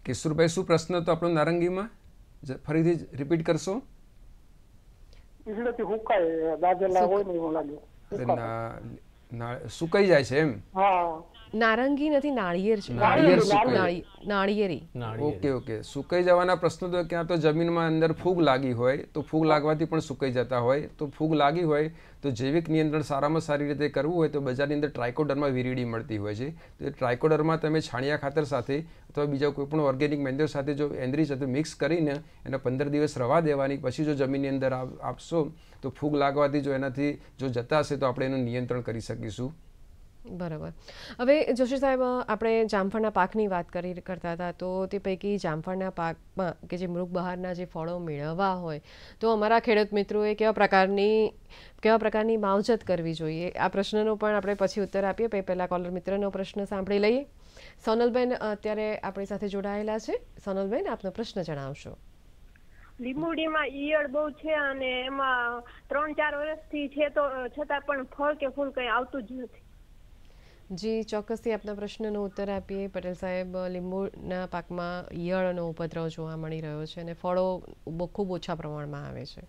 Speaker 3: કેશુરભાઈ શું પ્રશ્ન હતો આપણો નારંગીમાં ફરીથી રિપીટ કરશો ઈડથી હુકાય દાજેલા હોય ને એવું લાગે સુકાઈ જાય છે એમ હા
Speaker 1: નારંગી નથી નાળિયેર છે નાળિયેર
Speaker 3: નાળિયેરી ઓકે ઓકે સુકાઈ જવાના પ્રશ્નો તો ક્યાં તો જમીનમાં અંદર ફૂગ લાગી હોય તો ફૂગ લાગવાથી પણ સુકાઈ જતા હોય તો ફૂગ લાગી હોય તો જૈવિક નિયંત્રણ સારામાં સારી રીતે કરવું હોય તો બજારની અંદર ટ્રાયકોડરમાં વીરીડી મળતી હોય છે તો એ ટ્રાયકોડરમાં તમે છાણિયા ખાતર સાથે અથવા બીજા કોઈપણ ઓર્ગેનિક મેન્દ્યો સાથે જો એન્દ્રી સાથે મિક્સ કરીને એને પંદર દિવસ રવા દેવાની પછી જો જમીનની અંદર આપશો તો ફૂગ લાગવાથી જો એનાથી જો જતા હશે તો આપણે એનું નિયંત્રણ કરી શકીશું
Speaker 1: બરાબર હવે જોશી સાહેબ આપણે જામફળના પાકની વાત કરી કરતા હતા તો તે પૈકી જામફળના પાકમાં કે જે મૃગ બહારના જે ફળો મેળવવા હોય તો અમારા ખેડૂત મિત્રોએ કેવા પ્રકારની કેવા પ્રકારની માવજત કરવી જોઈએ આ પ્રશ્નનો પણ આપણે પછી ઉત્તર આપીએ પછી પહેલાં કોલર મિત્રનો પ્રશ્ન સાંભળી લઈએ સોનલબેન અત્યારે આપણી સાથે જોડાયેલા છે સોનલબેન આપનો પ્રશ્ન જણાવશો લીંબુડીમાં ઈયળ બહુ છે અને એમાં ત્રણ ચાર વર્ષથી છે તો છતાં પણ ફળ કે ફૂલ કંઈ આવતું જ નથી જી ચોક્કસથી આપના પ્રશ્નનો ઉત્તર આપીએ પટેલ સાહેબ લીંબુના પાકમાં ઈયળનો ઉપદ્રવ જોવા મળી રહ્યો છે અને ફળો ખૂબ ઓછા પ્રમાણમાં આવે છે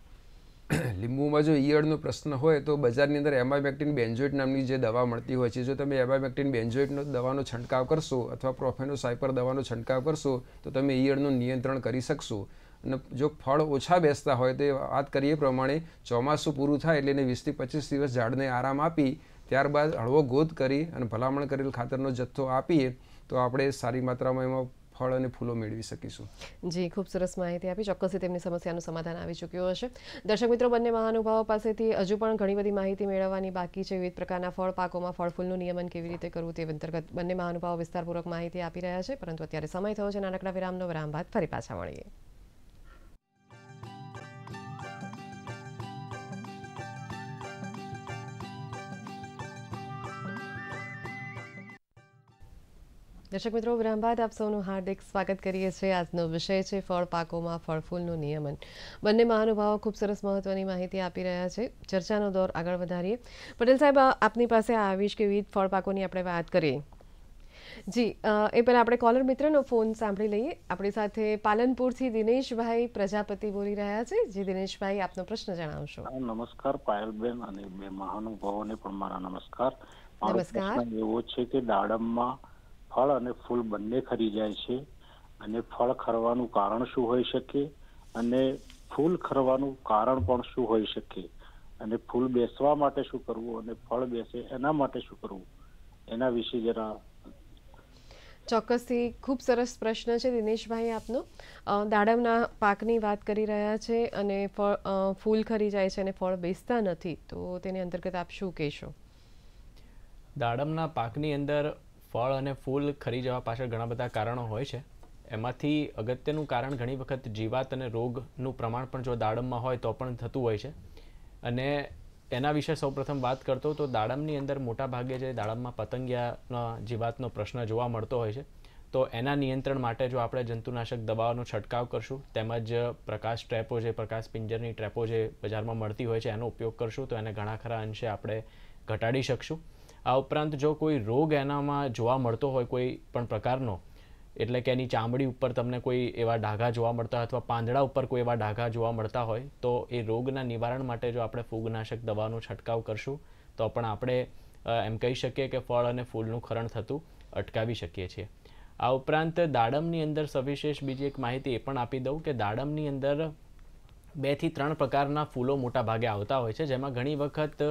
Speaker 3: લીંબુમાં જો ઈયળનો પ્રશ્ન હોય તો બજારની અંદર એમામેક્ટિન બેન્ઝોઇટ નામની જે દવા મળતી હોય છે જો તમે એમામેક્ટિન બેન્ઝોઇટનો દવાનો છંટકાવ કરશો અથવા પ્રોફેનો સાયપર દવાનો છંટકાવ કરશો તો તમે ઈયળનું નિયંત્રણ કરી શકશો અને જો ફળ ઓછા બેસતા હોય તો વાત કરીએ પ્રમાણે ચોમાસું પૂરું થાય એટલે એને વીસથી પચીસ દિવસ ઝાડને આરામ આપી ત્યારબાદ હળવો ગોદ કરી અને ભલામણ કરેલ ખાતરનો જથ્થો આપીએ તો આપણે સારી માત્રામાં એમાં ફળ અને ફૂલો મેળવી શકીશું
Speaker 1: જી ખૂબ સરસ માહિતી આપી ચોક્કસથી તેમની સમસ્યાનું સમાધાન આવી ચૂક્યું હશે દર્શક મિત્રો બંને મહાનુભાવો પાસેથી હજુ પણ ઘણી બધી માહિતી મેળવવાની બાકી છે વિવિધ પ્રકારના ફળ પાકોમાં ફળ ફૂલનું નિયમન કેવી રીતે કરવું તે અંતર્ગત બંને મહાનુભાવો વિસ્તારપૂર્વક માહિતી આપી રહ્યા છે પરંતુ અત્યારે સમય થયો છે નાનકડા વિરામનો વિરામ બાદ ફરી પાછા મળીએ દર્શક મિત્રો વિરામ આપ સૌનું હાર્દિક સ્વાગત કરીએ છીએ આજનો વિષય છે ફળ પાકોમાં ફળફૂલનું નિયમન બંને મહાનુભાવો ખૂબ સરસ મહત્વની માહિતી આપી રહ્યા છે ચર્ચાનો દોર આગળ વધારીએ પટેલ સાહેબ આપની પાસે આવી કે વિવિધ ફળ પાકોની આપણે વાત કરીએ જી એ પહેલાં આપણે કોલર મિત્રનો ફોન સાંભળી લઈએ આપણી સાથે પાલનપુરથી દિનેશભાઈ પ્રજાપતિ બોલી રહ્યા છે જે દિનેશભાઈ આપનો
Speaker 2: પ્રશ્ન જણાવશો
Speaker 3: નમસ્કાર પાયલબેન અને બે મહાનુભાવોને પણ મારા નમસ્કાર
Speaker 1: નમસ્કાર
Speaker 3: એવો છે કે દાડમમાં ફળ અને ફૂલ બંને ખરી જાય છે અને ફળ ખરવાનું કારણ શું હોઈ શકે અને ફૂલ ખરવાનું કારણ પણ શું હોઈ શકે અને ફૂલ બેસવા માટે શું કરવું અને ફળ બેસે એના માટે શું કરવું એના વિશે જરા
Speaker 1: ચોક્કસથી ખૂબ સરસ પ્રશ્ન છે દિનેશભાઈ આપનો દાડમના પાકની વાત કરી રહ્યા છે અને ફળ ફૂલ ખરી જાય છે અને ફળ બેસતા નથી તો તેની અંતર્ગત આપ શું કહેશો
Speaker 2: દાડમના પાકની અંદર ફળ અને ફૂલ ખરી જવા પાછળ ઘણા બધા કારણો હોય છે એમાંથી અગત્યનું કારણ ઘણી વખત જીવાત અને રોગનું પ્રમાણ પણ જો દાડમમાં હોય તો પણ થતું હોય છે અને એના વિશે સૌપ્રથમ વાત કરતો તો દાડમની અંદર મોટા ભાગે જે દાડમમાં પતંગિયાના જીવાતનો પ્રશ્ન જોવા મળતો હોય છે તો એના નિયંત્રણ માટે જો આપણે જંતુનાશક દવાઓનો છંટકાવ કરશું તેમજ પ્રકાશ ટ્રેપો જે પ્રકાશ પિંજરની ટ્રેપો જે બજારમાં મળતી હોય છે એનો ઉપયોગ કરશું તો એને ઘણા ખરા અંશે આપણે ઘટાડી શકશું આ ઉપરાંત જો કોઈ રોગ એનામાં જોવા મળતો હોય કોઈ પણ પ્રકારનો એટલે કે એની ચામડી ઉપર તમને કોઈ એવા ડાઘા જોવા મળતા અથવા પાંદડા ઉપર કોઈ એવા ડાઘા જોવા મળતા હોય તો એ રોગના નિવારણ માટે જો આપણે ફૂગનાશક દવાનો છંટકાવ કરશું તો પણ આપણે એમ કહી શકીએ કે ફળ અને ફૂલનું ખરણ થતું અટકાવી શકીએ છીએ આ ઉપરાંત દાડમની અંદર સવિશેષ બીજી એક માહિતી એ પણ આપી દઉં કે દાડમની અંદર બેથી ત્રણ પ્રકારના ફૂલો મોટા ભાગે આવતા હોય છે જેમાં ઘણી વખત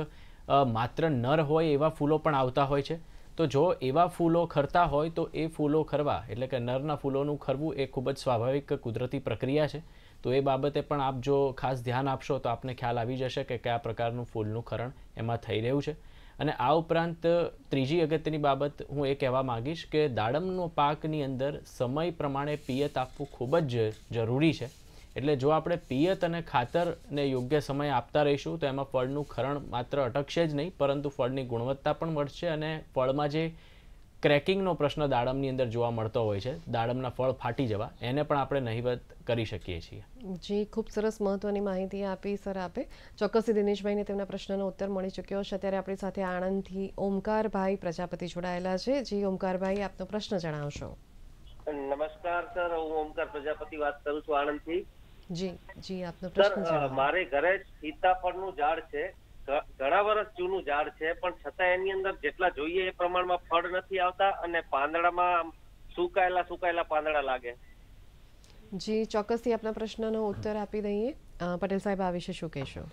Speaker 2: માત્ર નર હોય એવા ફૂલો પણ આવતા હોય છે તો જો એવા ફૂલો ખરતા હોય તો એ ફૂલો ખરવા એટલે કે નરના ફૂલોનું ખરવું એ ખૂબ જ સ્વાભાવિક કુદરતી પ્રક્રિયા છે તો એ બાબતે પણ આપ જો ખાસ ધ્યાન આપશો તો આપને ખ્યાલ આવી જશે કે કયા પ્રકારનું ફૂલનું ખરણ એમાં થઈ રહ્યું છે અને આ ઉપરાંત ત્રીજી અગત્યની બાબત હું એ કહેવા માગીશ કે દાડમનો પાકની અંદર સમય પ્રમાણે પિયત આપવું ખૂબ જ જરૂરી છે એટલે જો આપણે પિયત અને ખાતરને યોગ્ય સમય આપતા રહીશું તો એમાં ફળનું ખરણ માત્ર અટકશે જ નહીં પરંતુ ફળની ગુણવત્તા પણ વધશે અને ફળમાં જે ક્રેકિંગનો પ્રશ્ન દાડમની અંદર જોવા મળતો હોય છે દાડમના ફળ ફાટી જવા એને પણ આપણે નહીવત કરી શકીએ છીએ
Speaker 1: જી ખૂબ સરસ મહત્વની માહિતી આપી સર આપે ચોક્કસથી દિનેશભાઈને તેમના પ્રશ્નનો ઉત્તર મળી ચૂક્યો છે અત્યારે આપણી સાથે આણંદથી ઓમકારભાઈ પ્રજાપતિ જોડાયેલા છે જી ઓમકારભાઈ આપનો પ્રશ્ન જણાવશો
Speaker 3: નમસ્કાર
Speaker 1: સર હું ઓમકાર પ્રજાપતિ વાત કરું છું આણંદથી જી જી આપનો પ્રશ્ન મારે ઘરે સીતાફળનું ઝાડ છે ઘણા વર્ષ જૂનું ઝાડ છે પણ છતાં એની અંદર જેટલા
Speaker 2: જોઈએ એ પ્રમાણમાં ફળ નથી આવતા અને પાંદડામાં સુકાયેલા સુકાયેલા પાંદડા લાગે
Speaker 1: જી ચોક્કસથી આપના પ્રશ્નનો ઉત્તર આપી દઈએ પટેલ સાહેબ આ વિશે શું
Speaker 3: કહેશો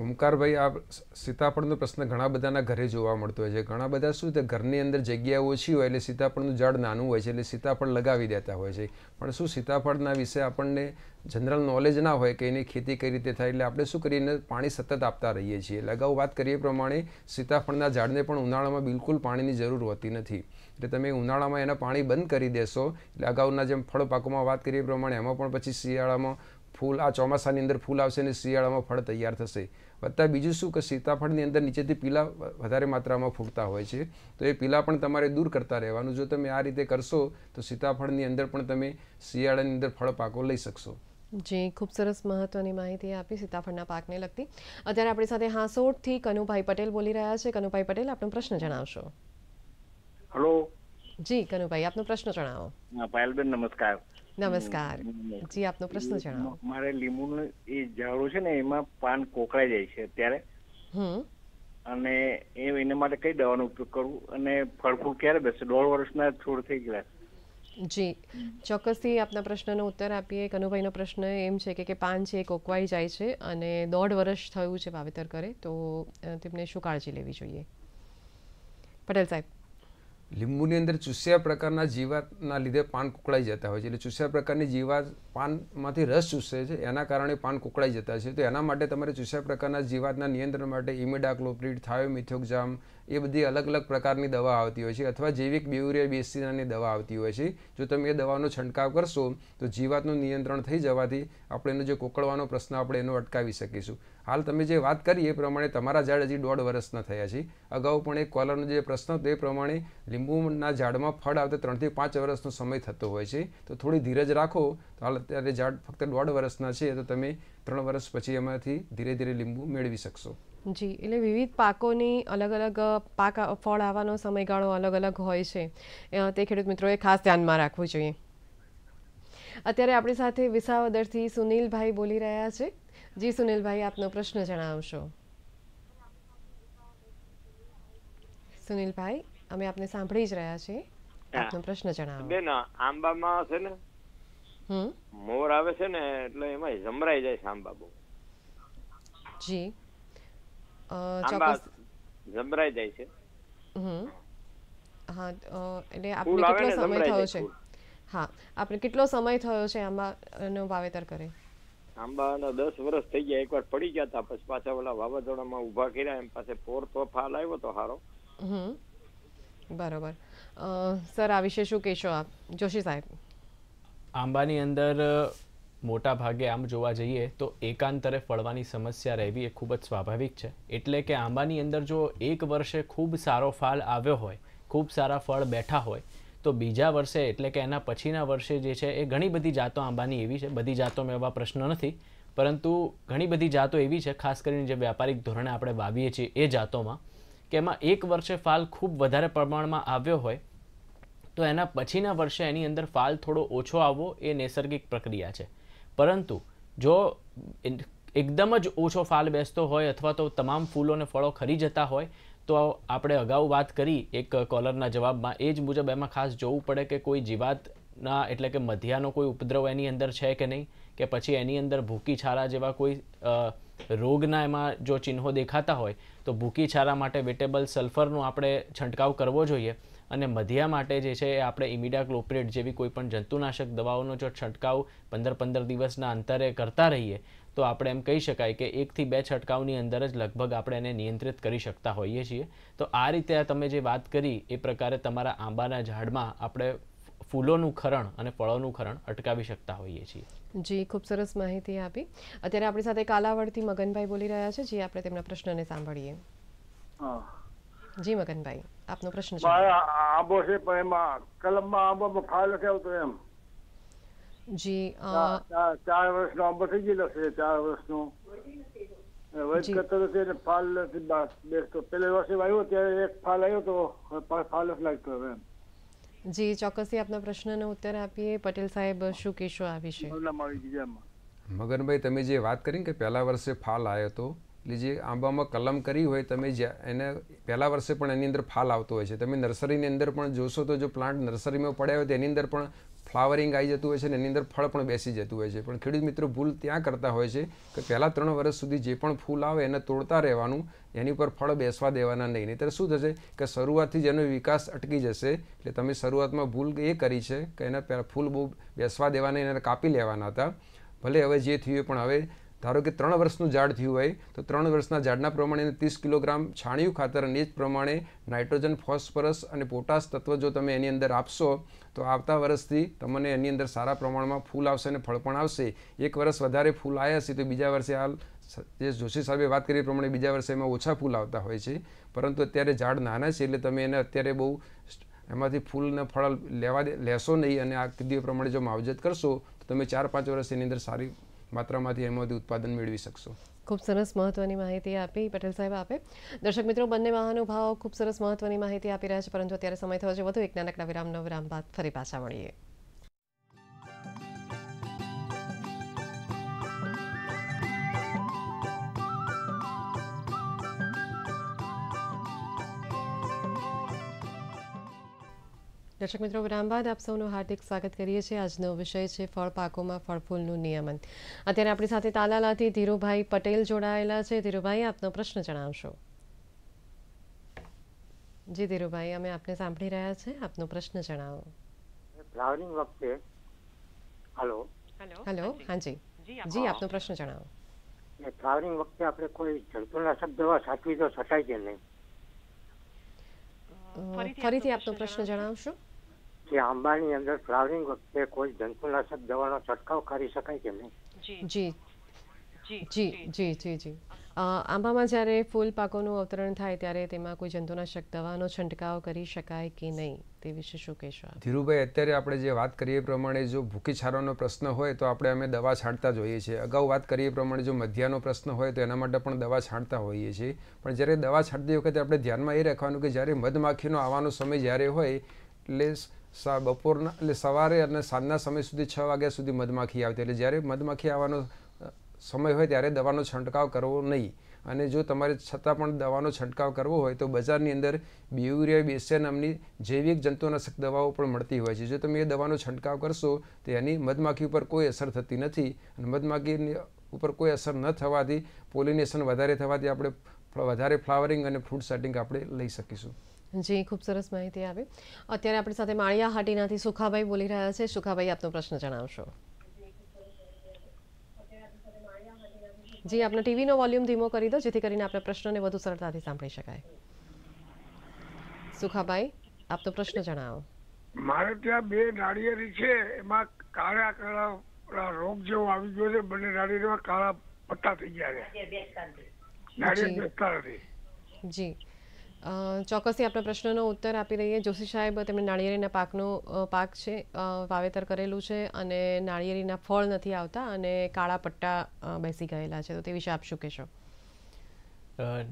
Speaker 3: ઓમકારભાઈ આ સીતાફળનો પ્રશ્ન ઘણા બધાના ઘરે જોવા મળતો હોય છે ઘણા બધા શું તે ઘરની અંદર જગ્યા ઓછી હોય એટલે સીતાફળનું ઝાડ નાનું હોય છે એટલે સીતાફળ લગાવી દેતા હોય છે પણ શું સીતાફળના વિશે આપણને જનરલ નોલેજ ના હોય કે એની ખેતી કઈ રીતે થાય એટલે આપણે શું કરીને પાણી સતત આપતા રહીએ છીએ લગાવ વાત કરીએ પ્રમાણે સીતાફળના ઝાડને પણ ઉનાળામાં બિલકુલ પાણીની જરૂર હોતી નથી એટલે તમે ઉનાળામાં એના પાણી બંધ કરી દેશો એટલે અગાઉના જેમ ફળ પાકોમાં વાત કરીએ પ્રમાણે એમાં પણ પછી શિયાળામાં ફૂલ આ ચોમાસાની અંદર ફૂલ આવશે અને શિયાળામાં ફળ તૈયાર થશે વત્તા બીજું શું કે સીતાફળની અંદર નીચેથી પીલા વધારે માત્રામાં ફૂગતા હોય છે તો એ પીલા પણ તમારે દૂર કરતા રહેવાનું જો તમે આ રીતે કરશો તો સીતાફળની અંદર પણ તમે શિયાળાની અંદર ફળ પાકો લઈ શકશો
Speaker 1: જી ખૂબ સરસ મહત્વની માહિતી આપી સીતાફળના પાકને લગતી અત્યારે આપણી સાથે હાંસોટથી કનુભાઈ પટેલ બોલી રહ્યા છે કનુભાઈ પટેલ આપનો પ્રશ્ન જણાવશો હલો જી કનુભાઈ આપનો પ્રશ્ન જણાવો પાયલબેન નમસ્કાર નમસ્કાર જી આપનો પ્રશ્ન જણાવો મારે લીંબુનું એ ઝાડો છે ને
Speaker 2: એમાં પાન કોકળાઈ જાય છે અત્યારે
Speaker 1: હમ
Speaker 2: અને એ એના માટે કઈ દવાનો ઉપયોગ કરવું અને ફળફૂલ ક્યારે બેસે દોઢ વર્ષના છોડ થઈ ગયા
Speaker 1: જી ચોક્કસથી આપના પ્રશ્નનો ઉત્તર આપીએ કનુભાઈનો પ્રશ્ન એમ છે કે પાન છે એ કોકવાઈ જાય છે અને દોઢ વર્ષ થયું છે વાવેતર કરે તો તેમને શું કાળજી લેવી જોઈએ પટેલ સાહેબ
Speaker 3: લીંબુની અંદર ચૂસ્યા પ્રકારના જીવાતના લીધે પાન કુકળાઈ જતા હોય છે એટલે ચૂસ્યા પ્રકારની જીવાત પાનમાંથી રસ ચૂસે છે એના કારણે પાન કુકળાઈ જતા છે તો એના માટે તમારે ચૂસ્યા પ્રકારના જીવાતના નિયંત્રણ માટે ઇમિડાક્લોપ્રિડ થાયોમિથોક્ઝામ એ બધી અલગ અલગ પ્રકારની દવા આવતી હોય છે અથવા જૈવિક બેયુરિયા બેસીનાની દવા આવતી હોય છે જો તમે એ દવાનો છંટકાવ કરશો તો જીવાતનું નિયંત્રણ થઈ જવાથી આપણે એનો જે કોકળવાનો પ્રશ્ન આપણે એનો અટકાવી શકીશું હાલ તમે જે વાત કરી એ પ્રમાણે તમારા ઝાડ હજી દોઢ વર્ષના થયા છે અગાઉ પણ એક કોલરનો જે પ્રશ્ન હતો એ પ્રમાણે લીંબુના ઝાડમાં ફળ આવતા ત્રણથી પાંચ વર્ષનો સમય થતો હોય છે તો થોડી ધીરજ રાખો તો હાલ અત્યારે ઝાડ ફક્ત દોઢ વર્ષના છે તો તમે ત્રણ વર્ષ પછી એમાંથી ધીરે ધીરે લીંબુ મેળવી શકશો
Speaker 1: જી એટલે વિવિધ પાકોની અલગ અલગ પાક ફળ આવવાનો સમયગાળો અલગ અલગ હોય છે તે ખેડૂત મિત્રોએ ખાસ ધ્યાનમાં રાખવું જોઈએ અત્યારે આપણી સાથે વિસાવદરથી સુનિલભાઈ બોલી રહ્યા છે જી સુનિલભાઈ આપનો પ્રશ્ન જણાવશો સુનિલભાઈ અમે આપને સાંભળી જ રહ્યા છીએ આપનો પ્રશ્ન જણાવો
Speaker 2: બેન આંબામાં છે
Speaker 1: ને
Speaker 2: મોર આવે છે ને એટલે એમાં જમરાઈ જાય છે આંબા બહુ
Speaker 1: જી ચોક્કસ
Speaker 2: જાય છે
Speaker 1: હા એટલે આપને કેટલો સમય થયો છે હા આપને કેટલો સમય થયો છે આંબાનો વાવેતર કરે
Speaker 3: આંબાના દસ વર્ષ થઈ ગયા એકવાર પડી ગયા હતા પછી પાછા ઓલા વાવાઝોડામાં ઊભા કર્યા એમ પાસે પોર તો ફાલ આવ્યો તો
Speaker 1: હમ બરોબર સર આ વિશે શું કહેશો આપ જોશી સાહેબ
Speaker 2: આંબાની અંદર મોટા ભાગે આમ જોવા જઈએ તો એકાંતરે ફળવાની સમસ્યા રહેવી એ ખૂબ જ સ્વાભાવિક છે એટલે કે આંબાની અંદર જો એક વર્ષે ખૂબ સારો ફાલ આવ્યો હોય ખૂબ સારા ફળ બેઠા હોય તો બીજા વર્ષે એટલે કે એના પછીના વર્ષે જે છે એ ઘણી બધી જાતો આંબાની એવી છે બધી જાતોમાં એવા પ્રશ્નો નથી પરંતુ ઘણી બધી જાતો એવી છે ખાસ કરીને જે વ્યાપારિક ધોરણે આપણે વાવીએ છીએ એ જાતોમાં કે એમાં એક વર્ષે ફાલ ખૂબ વધારે પ્રમાણમાં આવ્યો હોય તો એના પછીના વર્ષે એની અંદર ફાલ થોડો ઓછો આવવો એ નૈસર્ગિક પ્રક્રિયા છે પરંતુ જો એકદમ જ ઓછો ફાલ બેસતો હોય અથવા તો તમામ ફૂલોને ફળો ખરી જતા હોય તો આપણે અગાઉ વાત કરી એક કોલરના જવાબમાં એ જ મુજબ એમાં ખાસ જોવું પડે કે કોઈ જીવાતના એટલે કે મધ્યાનો કોઈ ઉપદ્રવ એની અંદર છે કે નહીં કે પછી એની અંદર ભૂકી છારા જેવા કોઈ રોગના એમાં જો ચિહ્નો દેખાતા હોય તો ભૂકી છારા માટે વેટેબલ સલ્ફરનો આપણે છંટકાવ કરવો જોઈએ અને મધ્યા માટે જે છે એ આપણે ઇમિડા ક્લોપ્રેટ જેવી પણ જંતુનાશક દવાઓનો જો છંટકાવ પંદર પંદર દિવસના અંતરે કરતા રહીએ તો આપણે એમ કહી શકાય કે એકથી બે છંટકાવની અંદર જ લગભગ આપણે એને નિયંત્રિત કરી શકતા હોઈએ છીએ તો આ રીતે તમે જે વાત કરી એ પ્રકારે તમારા આંબાના ઝાડમાં આપણે ફૂલોનું ખરણ અને ફળોનું ખરણ અટકાવી શકતા હોઈએ છીએ
Speaker 1: જી ખૂબ સરસ માહિતી આપી અત્યારે આપણી સાથે કાલાવડથી મગનભાઈ બોલી રહ્યા છે જે આપણે તેમના પ્રશ્નને સાંભળીએ જી મગનભાઈ આપનો પ્રશ્ન છે
Speaker 3: આંબો છે પણ એમાં કલમમાં આંબોમાં ફાલ નથી આવતો એમ જી ચાર વર્ષનો આંબો થઈ ગયેલો છે ચાર વર્ષનો વધ કરતો નથી અને ફાલ નથી બેસતો પેલે વર્ષે આવ્યો ત્યારે એક ફાલ આવ્યો તો ફાલ જ લાગતો એમ
Speaker 1: જી ચોક્કસથી આપના પ્રશ્નનો ઉત્તર આપીએ પટેલ સાહેબ શું કહેશો આ વિશે
Speaker 3: મગનભાઈ તમે જે વાત કરી કે પહેલા વર્ષે ફાલ આવ્યો હતો એટલે જે આંબામાં કલમ કરી હોય તમે જ્યાં એને પહેલાં વર્ષે પણ એની અંદર ફાલ આવતો હોય છે તમે નર્સરીની અંદર પણ જોશો તો જો પ્લાન્ટ નર્સરીમાં પડ્યા હોય તો એની અંદર પણ ફ્લાવરિંગ આવી જતું હોય છે અને એની અંદર ફળ પણ બેસી જતું હોય છે પણ ખેડૂત મિત્રો ભૂલ ત્યાં કરતા હોય છે કે પહેલાં ત્રણ વર્ષ સુધી જે પણ ફૂલ આવે એને તોડતા રહેવાનું એની ઉપર ફળ બેસવા દેવાના નહીં નહીંતર શું થશે કે શરૂઆતથી જ એનો વિકાસ અટકી જશે એટલે તમે શરૂઆતમાં ભૂલ એ કરી છે કે એના ફૂલ બહુ બેસવા દેવાના એને કાપી લેવાના હતા ભલે હવે જે થયું પણ હવે ધારો કે ત્રણ વર્ષનું ઝાડ થયું હોય તો ત્રણ વર્ષના ઝાડના પ્રમાણે એને ત્રીસ કિલોગ્રામ છાણિયું ખાતર અને એ જ પ્રમાણે નાઇટ્રોજન ફોસ્ફરસ અને પોટાશ તત્વ જો તમે એની અંદર આપશો તો આવતા વર્ષથી તમને એની અંદર સારા પ્રમાણમાં ફૂલ આવશે અને ફળ પણ આવશે એક વર્ષ વધારે ફૂલ આવ્યા છે તો બીજા વર્ષે હાલ જે જોશી સાહેબે વાત કરી પ્રમાણે બીજા વર્ષે એમાં ઓછા ફૂલ આવતા હોય છે પરંતુ અત્યારે ઝાડ નાના છે એટલે તમે એને અત્યારે બહુ એમાંથી ફૂલને ફળ લેવા લેશો નહીં અને આ કીધી પ્રમાણે જો માવજત કરશો તો તમે ચાર પાંચ વર્ષ એની અંદર સારી માત્રામાંથી એમાંથી ઉત્પાદન મેળવી શકશો
Speaker 1: ખૂબ સરસ મહત્વની માહિતી આપી પટેલ સાહેબ આપે દર્શક મિત્રો બંને મહાનુભાવો ખૂબ સરસ મહત્વની માહિતી આપી રહ્યા છે પરંતુ અત્યારે સમય થયો છે વધુ એક નાનકડા વિરામનો વિરામ બાદ ફરી પાછા મળીએ દર્શક મિત્રો વિરામ બાદ આપ સૌનું હાર્દિક સ્વાગત કરીએ છીએ આજનો વિષય છે ફળ પાકોમાં ફળફૂલનું નિયમન અત્યારે આપણી સાથે તાલાલાથી ધીરુભાઈ પટેલ જોડાયેલા છે ધીરુભાઈ આપનો પ્રશ્ન જણાવશો જી ધીરુભાઈ અમે આપને સાંભળી રહ્યા છે આપનો પ્રશ્ન જણાવો
Speaker 2: ફ્લાવરિંગ વખતે હેલો હેલો હાજી જી આપનો પ્રશ્ન
Speaker 1: જણાવો
Speaker 2: ફ્લાવરિંગ વખતે આપણે કોઈ જંતુનાશક દવા સાચવી તો છટાય કે નહીં
Speaker 1: ફરીથી આપનો પ્રશ્ન જણાવશો
Speaker 2: કે આંબાની અંદર ફ્લાવરિંગ વખતે કોઈ
Speaker 3: જંતુનાશક દવાનો છંટકાવ કરી શકાય કે નહીં
Speaker 1: જી જી જી જી જી આંબામાં જ્યારે ફૂલ પાકોનું અવતરણ થાય ત્યારે તેમાં કોઈ જંતુનાશક દવાનો છંટકાવ કરી શકાય કે નહીં તે વિશે શું કહેશો
Speaker 3: ધીરુભાઈ અત્યારે આપણે જે વાત કરીએ પ્રમાણે જો ભૂકી છારાનો પ્રશ્ન હોય તો આપણે અમે દવા છાંટતા હોઈએ છીએ અગાઉ વાત કરીએ પ્રમાણે જો મધ્યાનો પ્રશ્ન હોય તો એના માટે પણ દવા છાંટતા હોઈએ છીએ પણ જ્યારે દવા છાંટતી વખતે આપણે ધ્યાનમાં એ રાખવાનું કે જ્યારે મધમાખીનો આવવાનો સમય જ્યારે હોય એટલે બપોરના એટલે સવારે અને સાંજના સમય સુધી છ વાગ્યા સુધી મધમાખી આવતી એટલે જ્યારે મધમાખી આવવાનો સમય હોય ત્યારે દવાનો છંટકાવ કરવો નહીં અને જો તમારે છતાં પણ દવાનો છંટકાવ કરવો હોય તો બજારની અંદર બિયુરિયા બેસિયા નામની જૈવિક જંતુનાશક દવાઓ પણ મળતી હોય છે જો તમે એ દવાનો છંટકાવ કરશો તો એની મધમાખી ઉપર કોઈ અસર થતી નથી અને મધમાખીની ઉપર કોઈ અસર ન થવાથી પોલિનેશન વધારે થવાથી આપણે વધારે ફ્લાવરિંગ અને ફ્રૂટ સેટિંગ આપણે લઈ શકીશું
Speaker 1: જી ખૂબ સરસ માહિતી આવી અત્યારે આપણી સાથે માળિયા હાટીનાથી સુખાભાઈ બોલી રહ્યા છે સુખાભાઈ આપનો પ્રશ્ન જણાવશો જી આપનો ટીવીનો વોલ્યુમ ધીમો કરી દો જેથી કરીને આપણા પ્રશ્નને વધુ સરળતાથી સાંભળી શકાય સુખાભાઈ આપનો પ્રશ્ન જણાવો
Speaker 3: મારે ત્યાં બે નાળિયેરી છે એમાં કાળા કાળા રોગ જેવો આવી ગયો છે બંને નાળિયેરીમાં કાળા પટ્ટા થઈ ગયા છે
Speaker 1: નાળિયેર બેસતા નથી જી ચોક્કસથી આપણા પ્રશ્નનો ઉત્તર આપી દઈએ જોશી સાહેબ તેમણે નાળિયેરીના પાકનો પાક છે વાવેતર કરેલું છે અને નાળિયેરીના ફળ નથી આવતા અને કાળા પટ્ટા બેસી ગયેલા છે તો તે વિશે આપ શું કહેશો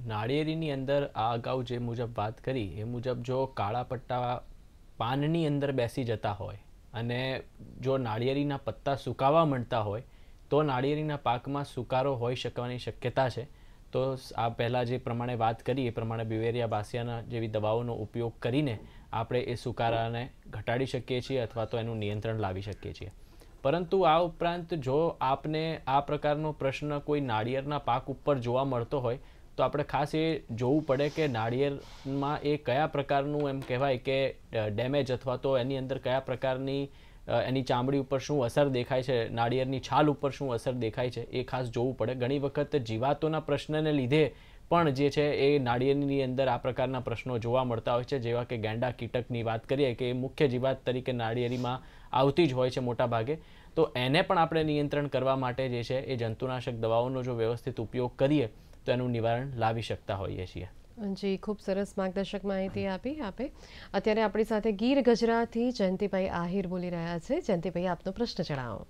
Speaker 2: નાળિયેરીની અંદર આ અગાઉ જે મુજબ વાત કરી એ મુજબ જો કાળા પટ્ટા પાનની અંદર બેસી જતા હોય અને જો નાળિયેરીના પત્તા સુકાવા માંડતા હોય તો નાળિયેરીના પાકમાં સુકારો હોઈ શકવાની શક્યતા છે તો આ પહેલાં જે પ્રમાણે વાત કરી એ પ્રમાણે બિવેરિયા બાસિયાના જેવી દવાઓનો ઉપયોગ કરીને આપણે એ સુકારાને ઘટાડી શકીએ છીએ અથવા તો એનું નિયંત્રણ લાવી શકીએ છીએ પરંતુ આ ઉપરાંત જો આપને આ પ્રકારનો પ્રશ્ન કોઈ નાળિયેરના પાક ઉપર જોવા મળતો હોય તો આપણે ખાસ એ જોવું પડે કે નાળિયેરમાં એ કયા પ્રકારનું એમ કહેવાય કે ડેમેજ અથવા તો એની અંદર કયા પ્રકારની એની ચામડી ઉપર શું અસર દેખાય છે નાળિયેરની છાલ ઉપર શું અસર દેખાય છે એ ખાસ જોવું પડે ઘણી વખત જીવાતોના પ્રશ્નને લીધે પણ જે છે એ નાળિયેરની અંદર આ પ્રકારના પ્રશ્નો જોવા મળતા હોય છે જેવા કે ગેંડા કીટકની વાત કરીએ કે એ મુખ્ય જીવાત તરીકે નાળિયેરીમાં આવતી જ હોય છે મોટાભાગે તો એને પણ આપણે નિયંત્રણ કરવા માટે જે છે એ જંતુનાશક દવાઓનો જો વ્યવસ્થિત ઉપયોગ કરીએ તો એનું નિવારણ લાવી શકતા હોઈએ છીએ
Speaker 1: જી ખૂબ સરસ માર્ગદર્શક માહિતી આપી આપે અત્યારે આપણી સાથે ગીર ગજરાથી જયંતિભાઈ આહિર બોલી રહ્યા છે જયંતિભાઈ આપનો પ્રશ્ન જણાવો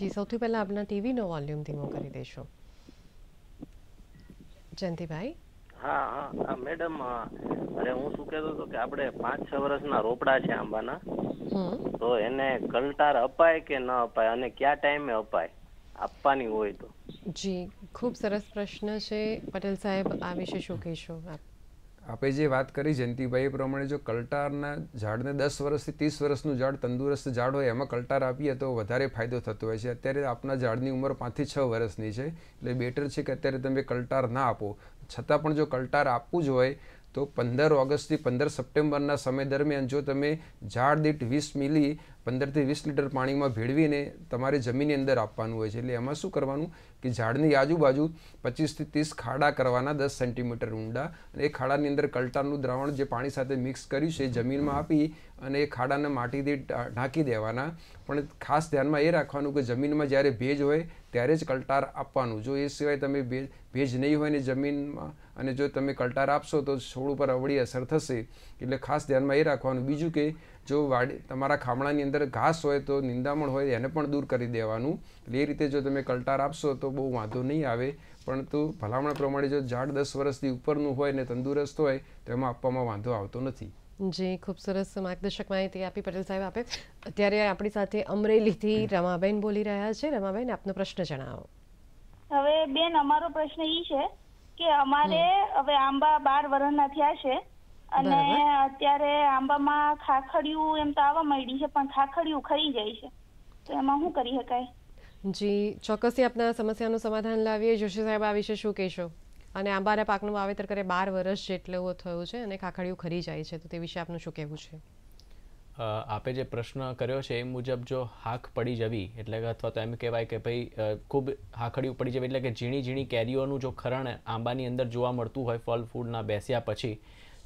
Speaker 1: જી સૌથી પહેલા આપના ટીવીનો વોલ્યુમ ધીમો કરી દેશો જયંતિભાઈ
Speaker 2: હા હા મેડમ અરે હું શું કહેતો હતો કે આપણે પાંચ છ વર્ષના રોપડા છે આંબાના તો એને કલટાર અપાય કે ન અપાય અને કયા ટાઈમે અપાય
Speaker 3: આપવાની હોય તો
Speaker 1: જી ખૂબ સરસ પ્રશ્ન છે પટેલ સાહેબ આ વિશે શું કહેશો
Speaker 3: આપે જે વાત કરી જયંતિભાઈ પ્રમાણે જો કલટારના ઝાડને દસ વર્ષથી ત્રીસ વર્ષનું ઝાડ તંદુરસ્ત ઝાડ હોય એમાં કલટાર આપીએ તો વધારે ફાયદો થતો હોય છે અત્યારે આપના ઝાડની ઉંમર પાંચથી છ વર્ષની છે એટલે બેટર છે કે અત્યારે તમે કલટાર ના આપો છતાં પણ જો કલટાર આપવું જ હોય તો પંદર ઓગસ્ટથી પંદર સપ્ટેમ્બરના સમય દરમિયાન જો તમે ઝાડ દીઠ વીસ મિલી પંદરથી વીસ લીટર પાણીમાં ભેળવીને તમારે જમીનની અંદર આપવાનું હોય છે એટલે એમાં શું કરવાનું કે ઝાડની આજુબાજુ પચીસથી ત્રીસ ખાડા કરવાના દસ સેન્ટીમીટર ઊંડા અને એ ખાડાની અંદર કલ્ટાનું દ્રાવણ જે પાણી સાથે મિક્સ કર્યું છે જમીનમાં આપી અને એ ખાડાને માટીથી ઢાંકી દેવાના પણ ખાસ ધ્યાનમાં એ રાખવાનું કે જમીનમાં જ્યારે ભેજ હોય ત્યારે જ કલટાર આપવાનું જો એ સિવાય તમે ભેજ ભેજ નહીં હોય ને જમીનમાં અને જો તમે કલટાર આપશો તો છોડ ઉપર અવળી અસર થશે એટલે ખાસ ધ્યાનમાં એ રાખવાનું બીજું કે જો વાડી તમારા ખામણાની અંદર ઘાસ હોય તો નિંદામણ હોય એને પણ દૂર કરી દેવાનું એટલે એ રીતે જો તમે કલટાર આપશો તો બહુ વાંધો નહીં આવે પરંતુ ભલામણ પ્રમાણે જો ઝાડ દસ વર્ષથી ઉપરનું હોય ને તંદુરસ્ત હોય તો એમાં આપવામાં વાંધો આવતો નથી
Speaker 1: જી ખૂબ સરસ માર્ગદર્શક માહિતી આપી પટેલ સાહેબ આપે અત્યારે આપણી સાથે અમરેલીથી રમાબેન બોલી રહ્યા છે રમાબેન આપનો પ્રશ્ન જણાવો
Speaker 3: હવે બેન અમારો પ્રશ્ન એ છે કે અમારે હવે આંબા બાર વરણના થયા છે અને અત્યારે આંબામાં ખાખડિયું એમ તો આવવા માંડી છે પણ ખાખડિયું ખરી જાય છે તો એમાં શું કરી શકાય
Speaker 1: જી ચોક્કસથી આપના સમસ્યાનું સમાધાન લાવીએ જોશી સાહેબ આ વિશે શું કહેશો અને આંબાના પાકનું વાવેતર કરે બાર વર્ષ જેટલું થયું છે અને કાકડીઓ ખરી જાય છે તો તે વિશે આપનું શું કહેવું છે
Speaker 2: આપે જે પ્રશ્ન કર્યો છે એ મુજબ જો હાક પડી જવી એટલે કે અથવા તો એમ કહેવાય કે ભાઈ ખૂબ હાખડીઓ પડી જવી એટલે કે ઝીણી ઝીણી કેરીઓનું જો ખરણ આંબાની અંદર જોવા મળતું હોય ફળ ફૂડના બેસ્યા પછી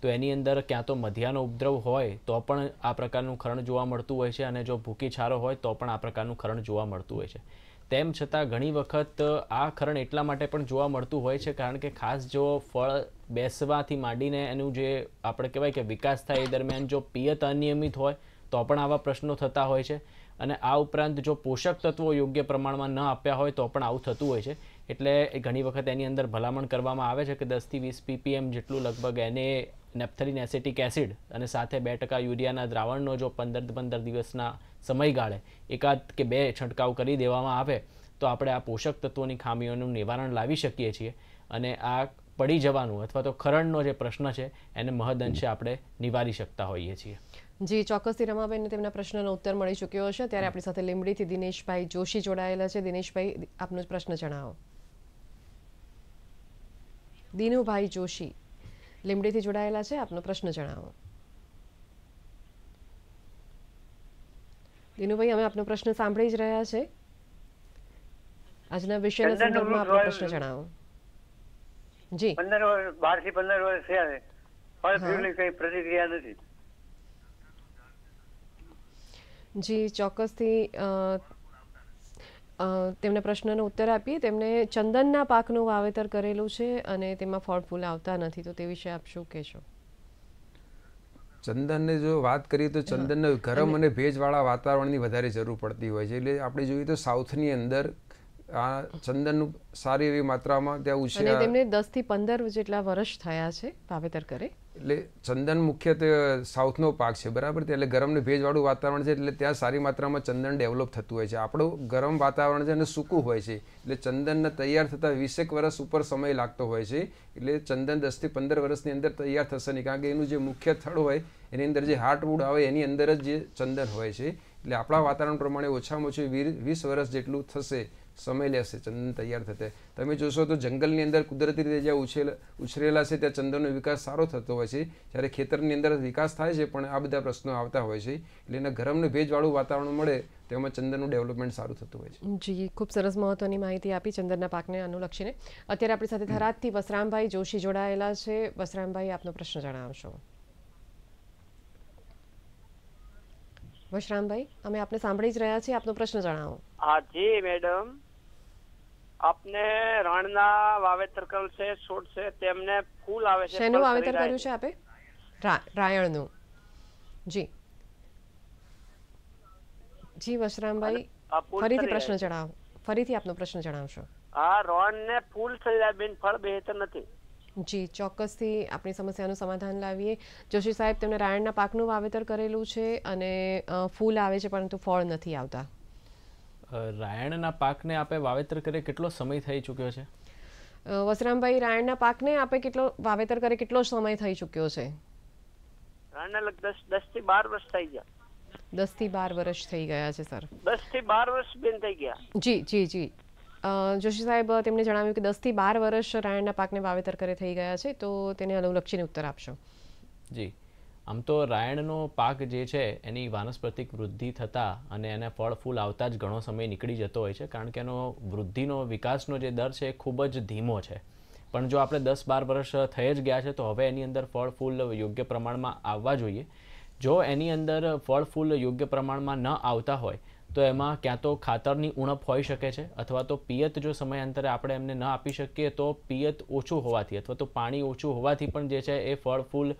Speaker 2: તો એની અંદર ક્યાં તો મધ્યાનો ઉપદ્રવ હોય તો પણ આ પ્રકારનું ખરણ જોવા મળતું હોય છે અને જો ભૂકી છારો હોય તો પણ આ પ્રકારનું ખરણ જોવા મળતું હોય છે તેમ છતાં ઘણી વખત આ ખરણ એટલા માટે પણ જોવા મળતું હોય છે કારણ કે ખાસ જો ફળ બેસવાથી માંડીને એનું જે આપણે કહેવાય કે વિકાસ થાય એ દરમિયાન જો પિયત અનિયમિત હોય તો પણ આવા પ્રશ્નો થતા હોય છે અને આ ઉપરાંત જો પોષક તત્વો યોગ્ય પ્રમાણમાં ન આપ્યા હોય તો પણ આવું થતું હોય છે એટલે ઘણી વખત એની અંદર ભલામણ કરવામાં આવે છે કે દસથી વીસ પીપીએમ જેટલું લગભગ એને નેપ્થલિન એસેટિક એસિડ અને સાથે બે ટકા યુરિયાના દ્રાવણનો જો પંદર પંદર દિવસના સમયગાળે એકાદ કે બે છંટકાવ કરી દેવામાં આવે તો આપણે આ પોષક તત્વોની ખામીઓનું નિવારણ લાવી શકીએ છીએ અને આ પડી જવાનું અથવા તો ખરણનો જે પ્રશ્ન છે એને મહદઅંશે આપણે નિવારી શકતા હોઈએ છીએ જી
Speaker 1: ચોક્કસથી રમાબેનને તેમના પ્રશ્નનો ઉત્તર મળી ચૂક્યો હશે ત્યારે આપણી સાથે લીમડીથી દિનેશભાઈ જોશી જોડાયેલા છે દિનેશભાઈ આપનો પ્રશ્ન જણાવો દિનુભાઈ જોશી લીમડીથી જોડાયેલા છે આપનો પ્રશ્ન જણાવો દિનુભાઈ અમે આપનો પ્રશ્ન સાંભળી જ રહ્યા છે આજના વિષય સંદર્ભમાં આપનો પ્રશ્ન જણાવો જી 15
Speaker 3: વર્ષ 12 થી 15 વર્ષ થયા છે પણ ફ્યુલની કઈ પ્રતિક્રિયા નથી
Speaker 1: જી ચોક્કસથી તેમને પ્રશ્નનો ઉત્તર આપીએ તેમણે ચંદનના પાકનું વાવેતર કરેલું છે અને તેમાં ફળ ફૂલ આવતા નથી તો તે વિશે આપ શું કહેશો
Speaker 3: ચંદનની જો વાત કરીએ તો ચંદનને ગરમ અને ભેજવાળા વાતાવરણની વધારે જરૂર પડતી હોય છે એટલે આપણે જોઈએ તો સાઉથની અંદર આ ચંદનનું સારી એવી માત્રામાં ત્યાં ઉછેર અને તેમને
Speaker 1: 10 થી 15 જેટલા વર્ષ થયા છે વાવેતર કરે
Speaker 3: એટલે ચંદન મુખ્યત્વે સાઉથનો પાક છે બરાબર એટલે ગરમને ભેજવાળું વાતાવરણ છે એટલે ત્યાં સારી માત્રામાં ચંદન ડેવલપ થતું હોય છે આપણું ગરમ વાતાવરણ છે અને સૂકું હોય છે એટલે ચંદનને તૈયાર થતાં વીસેક વર્ષ ઉપર સમય લાગતો હોય છે એટલે ચંદન દસથી પંદર વર્ષની અંદર તૈયાર થશે નહીં કારણ કે એનું જે મુખ્ય થડ હોય એની અંદર જે હાર્ટવુડ આવે એની અંદર જ જે ચંદન હોય છે એટલે આપણા વાતાવરણ પ્રમાણે ઓછામાં ઓછું વીસ વર્ષ જેટલું થશે સમય લેશે ચંદન તૈયાર થતે તમે જોશો તો જંગલની અંદર કુદરતી રીતે જ્યાં ઉછેલ ઉછરેલા છે ત્યાં ચંદનનો વિકાસ સારો થતો હોય છે જ્યારે ખેતરની અંદર વિકાસ થાય છે પણ આ બધા પ્રશ્નો આવતા હોય છે એટલે એના ગરમનું ભેજવાળું વાતાવરણ મળે તેમાં ચંદનનું ડેવલપમેન્ટ સારું થતું હોય
Speaker 1: છે જી ખૂબ સરસ મહત્વની માહિતી આપી ચંદનના પાકને અનુલક્ષીને અત્યારે આપણી સાથે થરાદથી વસરામભાઈ જોશી જોડાયેલા છે વસરામભાઈ આપનો પ્રશ્ન જણાવશો વશરામભાઈ અમે આપને સાંભળી જ રહ્યા છીએ આપનો પ્રશ્ન જણાવો
Speaker 2: હા જી મેડમ
Speaker 3: આપને રાણના વાવેતર કરશે છોડ છે તેમને ફૂલ આવે છે શેનું વાવેતર કર્યું છે
Speaker 1: આપે રાયણનું જી જી વશરામભાઈ ફરીથી પ્રશ્ન જણાવો ફરીથી આપનો પ્રશ્ન જણાવશો
Speaker 2: આ રોણ ને ફૂલ થયેલા બેન ફળ બેહેતર નથી
Speaker 1: જી ચોક્કસથી આપણી સમસ્યાનું સમાધાન લાવીએ જોશી સાહેબ તેમણે રાયણના પાકનું વાવેતર કરેલું છે અને ફૂલ આવે છે પરંતુ ફળ નથી આવતા
Speaker 2: રાયણના પાકને આપે વાવેતર કરે કેટલો સમય થઈ ચૂક્યો છે
Speaker 1: વસરામભાઈ રાયણના પાકને આપે કેટલો વાવેતર કરે કેટલો સમય થઈ ચૂક્યો છે
Speaker 2: રાયણના લગ દસ થી બાર વર્ષ થઈ ગયા
Speaker 1: દસ થી બાર વર્ષ થઈ ગયા છે સર
Speaker 2: દસ થી બાર વર્ષ બેન થઈ
Speaker 1: ગયા જી જી જી જોશી સાહેબ તેમણે જણાવ્યું કે દસથી બાર વર્ષ રાયણના પાકને વાવેતર કરે થઈ ગયા છે તો તેને અનુલક્ષીને ઉત્તર આપશો
Speaker 2: જી આમ તો રાયણનો પાક જે છે એની વાનસ્પતિક વૃદ્ધિ થતાં અને એને ફળ ફૂલ આવતા જ ઘણો સમય નીકળી જતો હોય છે કારણ કે એનો વૃદ્ધિનો વિકાસનો જે દર છે એ ખૂબ જ ધીમો છે પણ જો આપણે દસ બાર વર્ષ થઈ જ ગયા છે તો હવે એની અંદર ફળ ફૂલ યોગ્ય પ્રમાણમાં આવવા જોઈએ જો એની અંદર ફળ ફૂલ યોગ્ય પ્રમાણમાં ન આવતા હોય તો એમાં ક્યાં તો ખાતરની ઉણપ હોઈ શકે છે અથવા તો પિયત જો સમયાંતરે આપણે એમને ન આપી શકીએ તો પિયત ઓછું હોવાથી અથવા તો પાણી ઓછું હોવાથી પણ જે છે એ ફળ ફૂલ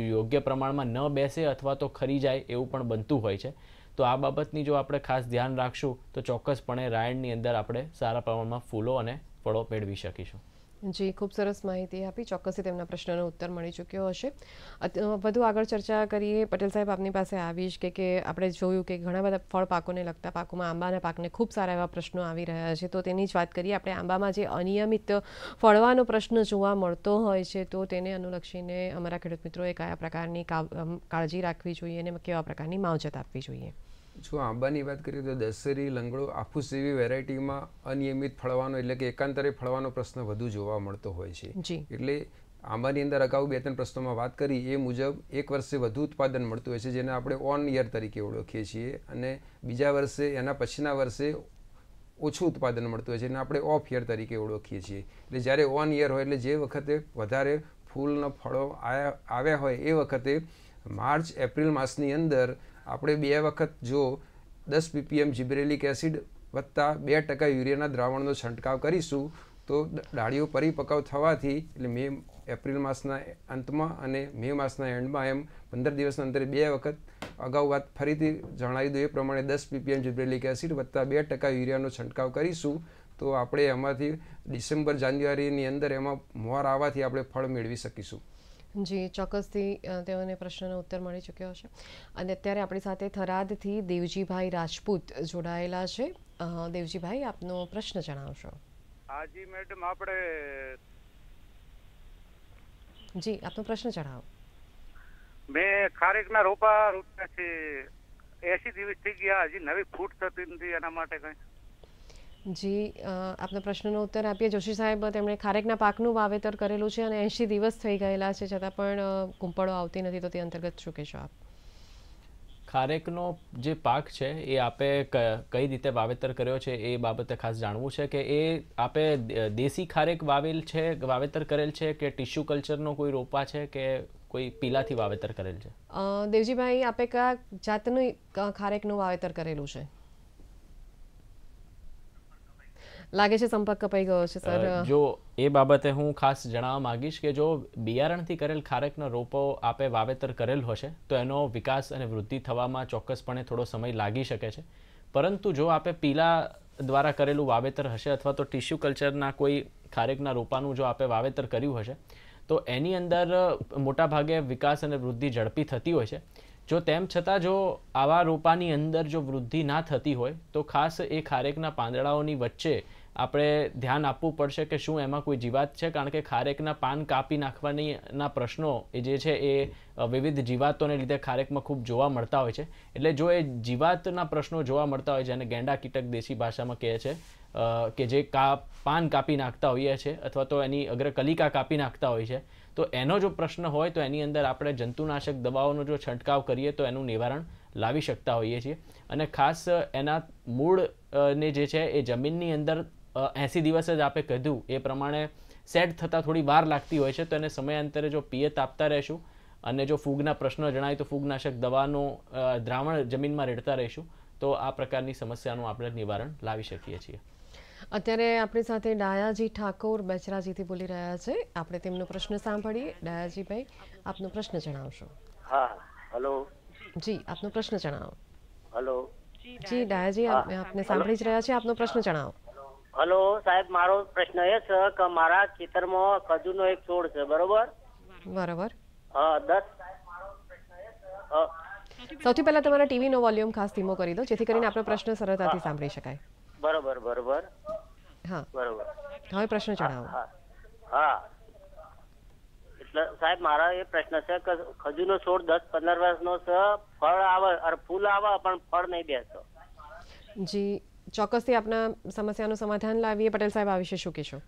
Speaker 2: યોગ્ય પ્રમાણમાં ન બેસે અથવા તો ખરી જાય એવું પણ બનતું હોય છે તો આ બાબતની જો આપણે ખાસ ધ્યાન રાખશું તો ચોક્કસપણે રાયણની અંદર આપણે સારા પ્રમાણમાં ફૂલો અને ફળો મેળવી શકીશું
Speaker 1: જી ખૂબ સરસ માહિતી આપી ચોક્કસથી તેમના પ્રશ્નોનો ઉત્તર મળી ચૂક્યો હશે વધુ આગળ ચર્ચા કરીએ પટેલ સાહેબ આપની પાસે આવીશ કે કે આપણે જોયું કે ઘણા બધા ફળ પાકોને લગતા પાકોમાં આંબાના પાકને ખૂબ સારા એવા પ્રશ્નો આવી રહ્યા છે તો તેની જ વાત કરીએ આપણે આંબામાં જે અનિયમિત ફળવાનો પ્રશ્ન જોવા મળતો હોય છે તો તેને અનુલક્ષીને અમારા ખેડૂત મિત્રોએ કયા પ્રકારની કાળજી રાખવી જોઈએ અને કેવા પ્રકારની માવજત આપવી જોઈએ
Speaker 3: જો આંબાની વાત કરીએ તો દશેરી લંગડો આફુસ જેવી વેરાયટીમાં અનિયમિત ફળવાનો એટલે કે એકાંતરે ફળવાનો પ્રશ્ન વધુ જોવા મળતો હોય છે એટલે આંબાની અંદર અગાઉ બે ત્રણ પ્રશ્નોમાં વાત કરી એ મુજબ એક વર્ષે વધુ ઉત્પાદન મળતું હોય છે જેને આપણે ઓન યર તરીકે ઓળખીએ છીએ અને બીજા વર્ષે એના પછીના વર્ષે ઓછું ઉત્પાદન મળતું હોય છે એને આપણે ઓફ યર તરીકે ઓળખીએ છીએ એટલે જ્યારે ઓન યર હોય એટલે જે વખતે વધારે ફૂલના ફળો આવ્યા હોય એ વખતે માર્ચ એપ્રિલ માસની અંદર આપણે બે વખત જો દસ બીપીએમ જીબ્રેલિક એસિડ વત્તા બે ટકા યુરિયાના દ્રાવણનો છંટકાવ કરીશું તો ડાળીઓ પરિપક્વ થવાથી એટલે મે એપ્રિલ માસના અંતમાં અને મે માસના એન્ડમાં એમ પંદર દિવસના અંતરે બે વખત અગાઉ વાત ફરીથી જણાવી દો એ પ્રમાણે દસ બીપીએમ જીબ્રેલિક એસિડ વત્તા બે ટકા યુરિયાનો છંટકાવ કરીશું તો આપણે એમાંથી ડિસેમ્બર જાન્યુઆરીની અંદર એમાં મોર આવવાથી આપણે ફળ મેળવી શકીશું
Speaker 1: જી ચોક્કસથી તેઓને પ્રશ્નનો ઉત્તર મળી ચૂક્યો હશે અને અત્યારે આપણી સાથે થરાદથી દેવજીભાઈ રાજપૂત જોડાયેલા છે દેવજીભાઈ આપનો પ્રશ્ન જણાવશો
Speaker 3: હાજી મેડમ આપણે
Speaker 1: જી આપનો પ્રશ્ન જણાવો
Speaker 3: મેં ખારેકના રોપા રોપ્યા છે એસી દિવસ થઈ ગયા હજી નવી ફૂટ થતી નથી એના માટે કંઈ
Speaker 1: જી આપના પ્રશ્નનો ઉત્તર આપીએ જોશી સાહેબ તેમણે ખારેકના પાકનું વાવેતર કરેલું છે અને એંશી દિવસ થઈ ગયેલા છે છતાં પણ કુંપળો આવતી નથી તો તે અંતર્ગત શું કહેશો આપ
Speaker 2: ખારેકનો જે પાક છે એ આપે કઈ રીતે વાવેતર કર્યો છે એ બાબતે ખાસ જાણવું છે કે એ આપે દેશી ખારેક વાવેલ છે વાવેતર કરેલ છે કે ટીશ્યુ કલ્ચરનો કોઈ રોપા છે કે કોઈ પીલાથી વાવેતર કરેલ છે
Speaker 1: દેવજીભાઈ આપે કયા જાતનું ખારેકનું વાવેતર કરેલું છે લાગે છે સંપર્ક કપાઈ ગયો છે સર જો
Speaker 2: એ બાબતે હું ખાસ જણાવવા માંગીશ કે જો બિયારણથી કરેલ ખારેકના રોપો આપે વાવેતર કરેલ હશે તો એનો વિકાસ અને વૃદ્ધિ થવામાં ચોક્કસપણે થોડો સમય લાગી શકે છે પરંતુ જો આપે પીલા દ્વારા કરેલું વાવેતર હશે અથવા તો ટિશ્યુ કલ્ચરના કોઈ ખારેકના રોપાનું જો આપે વાવેતર કર્યું હશે તો એની અંદર મોટાભાગે વિકાસ અને વૃદ્ધિ ઝડપી થતી હોય છે જો તેમ છતાં જો આવા રોપાની અંદર જો વૃદ્ધિ ના થતી હોય તો ખાસ એ ખારેકના પાંદડાઓની વચ્ચે આપણે ધ્યાન આપવું પડશે કે શું એમાં કોઈ જીવાત છે કારણ કે ખારેકના પાન કાપી નાખવાની ના પ્રશ્નો એ જે છે એ વિવિધ જીવાતોને લીધે ખારેકમાં ખૂબ જોવા મળતા હોય છે એટલે જો એ જીવાતના પ્રશ્નો જોવા મળતા હોય છે અને ગેંડા કીટક દેશી ભાષામાં કહે છે કે જે કા પાન કાપી નાખતા હોઈએ છે અથવા તો એની અગ્ર કલિકા કાપી નાખતા હોય છે તો એનો જો પ્રશ્ન હોય તો એની અંદર આપણે જંતુનાશક દવાઓનો જો છંટકાવ કરીએ તો એનું નિવારણ લાવી શકતા હોઈએ છીએ અને ખાસ એના મૂળ ને જે છે એ જમીનની અંદર એંસી દિવસ જ આપે કીધું એ પ્રમાણે સેટ થતાં થોડી વાર લાગતી હોય છે તો એને સમયાંતરે જો પિયત આપતા રહેશું અને જો ફૂગના પ્રશ્નો જણાય તો ફૂગનાશક દવાનો દ્રાવણ જમીનમાં રેડતા રહીશું તો આ પ્રકારની સમસ્યાનું આપણે નિવારણ લાવી શકીએ છીએ
Speaker 1: અત્યારે આપણી સાથે ડાયાજી ઠાકોર બેચરાજીથી બોલી રહ્યા છે આપણે તેમનો પ્રશ્ન સાંભળીએ ડાયાજીભાઈ આપનો પ્રશ્ન જણાવશો
Speaker 2: હા હલો
Speaker 1: જી આપનો પ્રશ્ન જણાવો હલો જી ડાયાજી આપને સાંભળી જ રહ્યા છે આપનો પ્રશ્ન જણાવો
Speaker 3: હલો સાહેબ મારો પ્રશ્ન એ છે કે મારા ખેતરમાં ખજૂરનો એક છોડ છે બરોબર બરોબર હા દસ સૌથી
Speaker 1: પહેલા તમારા ટીવી નો વોલ્યુમ ખાસ ધીમો કરી દો જેથી કરીને આપણો પ્રશ્ન સરળતાથી સાંભળી શકાય
Speaker 3: બરોબર બરોબર હા બરોબર
Speaker 1: હવે પ્રશ્ન જણાવો
Speaker 3: હા એટલે સાહેબ મારા એ પ્રશ્ન છે કે ખજૂરનો છોડ દસ પંદર વર્ષનો છે ફળ આવે ફૂલ આવે પણ ફળ નહીં બેસતો
Speaker 1: જી ચોક્કસથી આપના સમસ્યાનું સમાધાન લાવીએ પટેલ સાહેબ આ વિશે શું કહેશો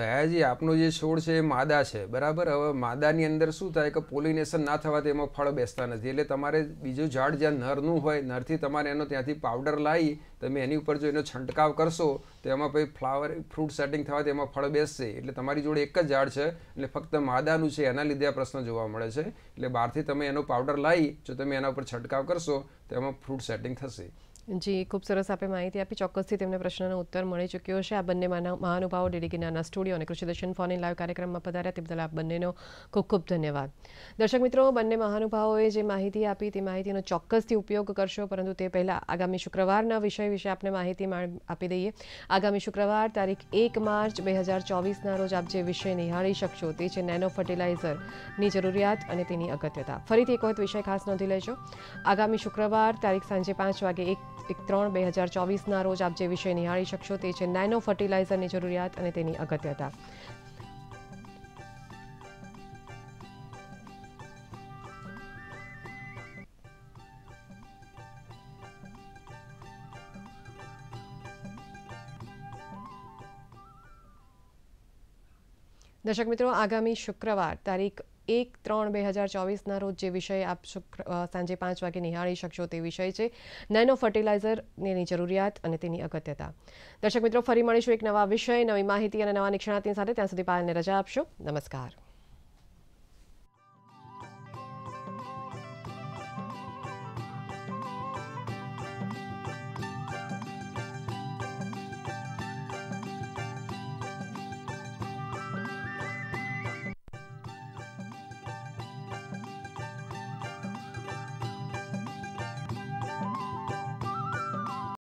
Speaker 3: દયાજી આપનો જે છોડ છે એ માદા છે બરાબર હવે માદાની અંદર શું થાય કે પોલિનેશન ના થવા તેમાં ફળ બેસતા નથી એટલે તમારે બીજું ઝાડ જ્યાં નરનું હોય નરથી તમારે એનો ત્યાંથી પાવડર લાવી તમે એની ઉપર જો એનો છંટકાવ કરશો તો એમાં પછી ફ્લાવર ફ્રૂટ સેટિંગ થવા તેમાં ફળ બેસશે એટલે તમારી જોડે એક જ ઝાડ છે એટલે ફક્ત માદાનું છે એના લીધે આ પ્રશ્ન જોવા મળે છે એટલે બહારથી તમે એનો પાવડર લાવી જો તમે એના ઉપર છંટકાવ કરશો તો એમાં ફ્રૂટ સેટિંગ થશે
Speaker 1: જી ખૂબ સરસ આપે માહિતી આપી ચોક્કસથી તેમને પ્રશ્નનો ઉત્તર મળી ચૂક્યો છે આ બંને મહાનુભાવો ડેલી ગિરનારના સ્ટુડિયો અને કૃષિ દર્શન ફોન ઇન લાઈવ કાર્યક્રમમાં પધાર્યા તે બદલ આપ બંનેનો ખૂબ ખૂબ ધન્યવાદ દર્શક મિત્રો બંને મહાનુભાવોએ જે માહિતી આપી તે માહિતીનો ચોક્કસથી ઉપયોગ કરશો પરંતુ તે પહેલાં આગામી શુક્રવારના વિષય વિશે આપને માહિતી આપી દઈએ આગામી શુક્રવાર તારીખ એક માર્ચ બે હજાર ચોવીસના રોજ આપ જે વિષય નિહાળી શકશો તે છે નેનો ફર્ટિલાઇઝરની જરૂરિયાત અને તેની અગત્યતા ફરીથી એક વખત વિષય ખાસ નોંધી લેજો આગામી શુક્રવાર તારીખ સાંજે પાંચ વાગે એક એક ત્રણ બે હજાર ચોવીસના રોજ આપ જે વિષય નિહાળી શકશો તે છે નેનો ફર્ટિલાઇઝરની જરૂરિયાત અને તેની અગત્યતા દર્શક મિત્રો આગામી શુક્રવાર તારીખ એક ત્રણ બે હજાર ચોવીસના રોજ જે વિષય આપ સાંજે પાંચ વાગે નિહાળી શકશો તે વિષય છે નેનો ફર્ટિલાઇઝર એની જરૂરિયાત અને તેની અગત્યતા દર્શક મિત્રો ફરી મળીશું એક નવા વિષય નવી માહિતી અને નવા નિષ્ણાતની સાથે ત્યાં સુધી પાયાને રજા આપશો નમસ્કાર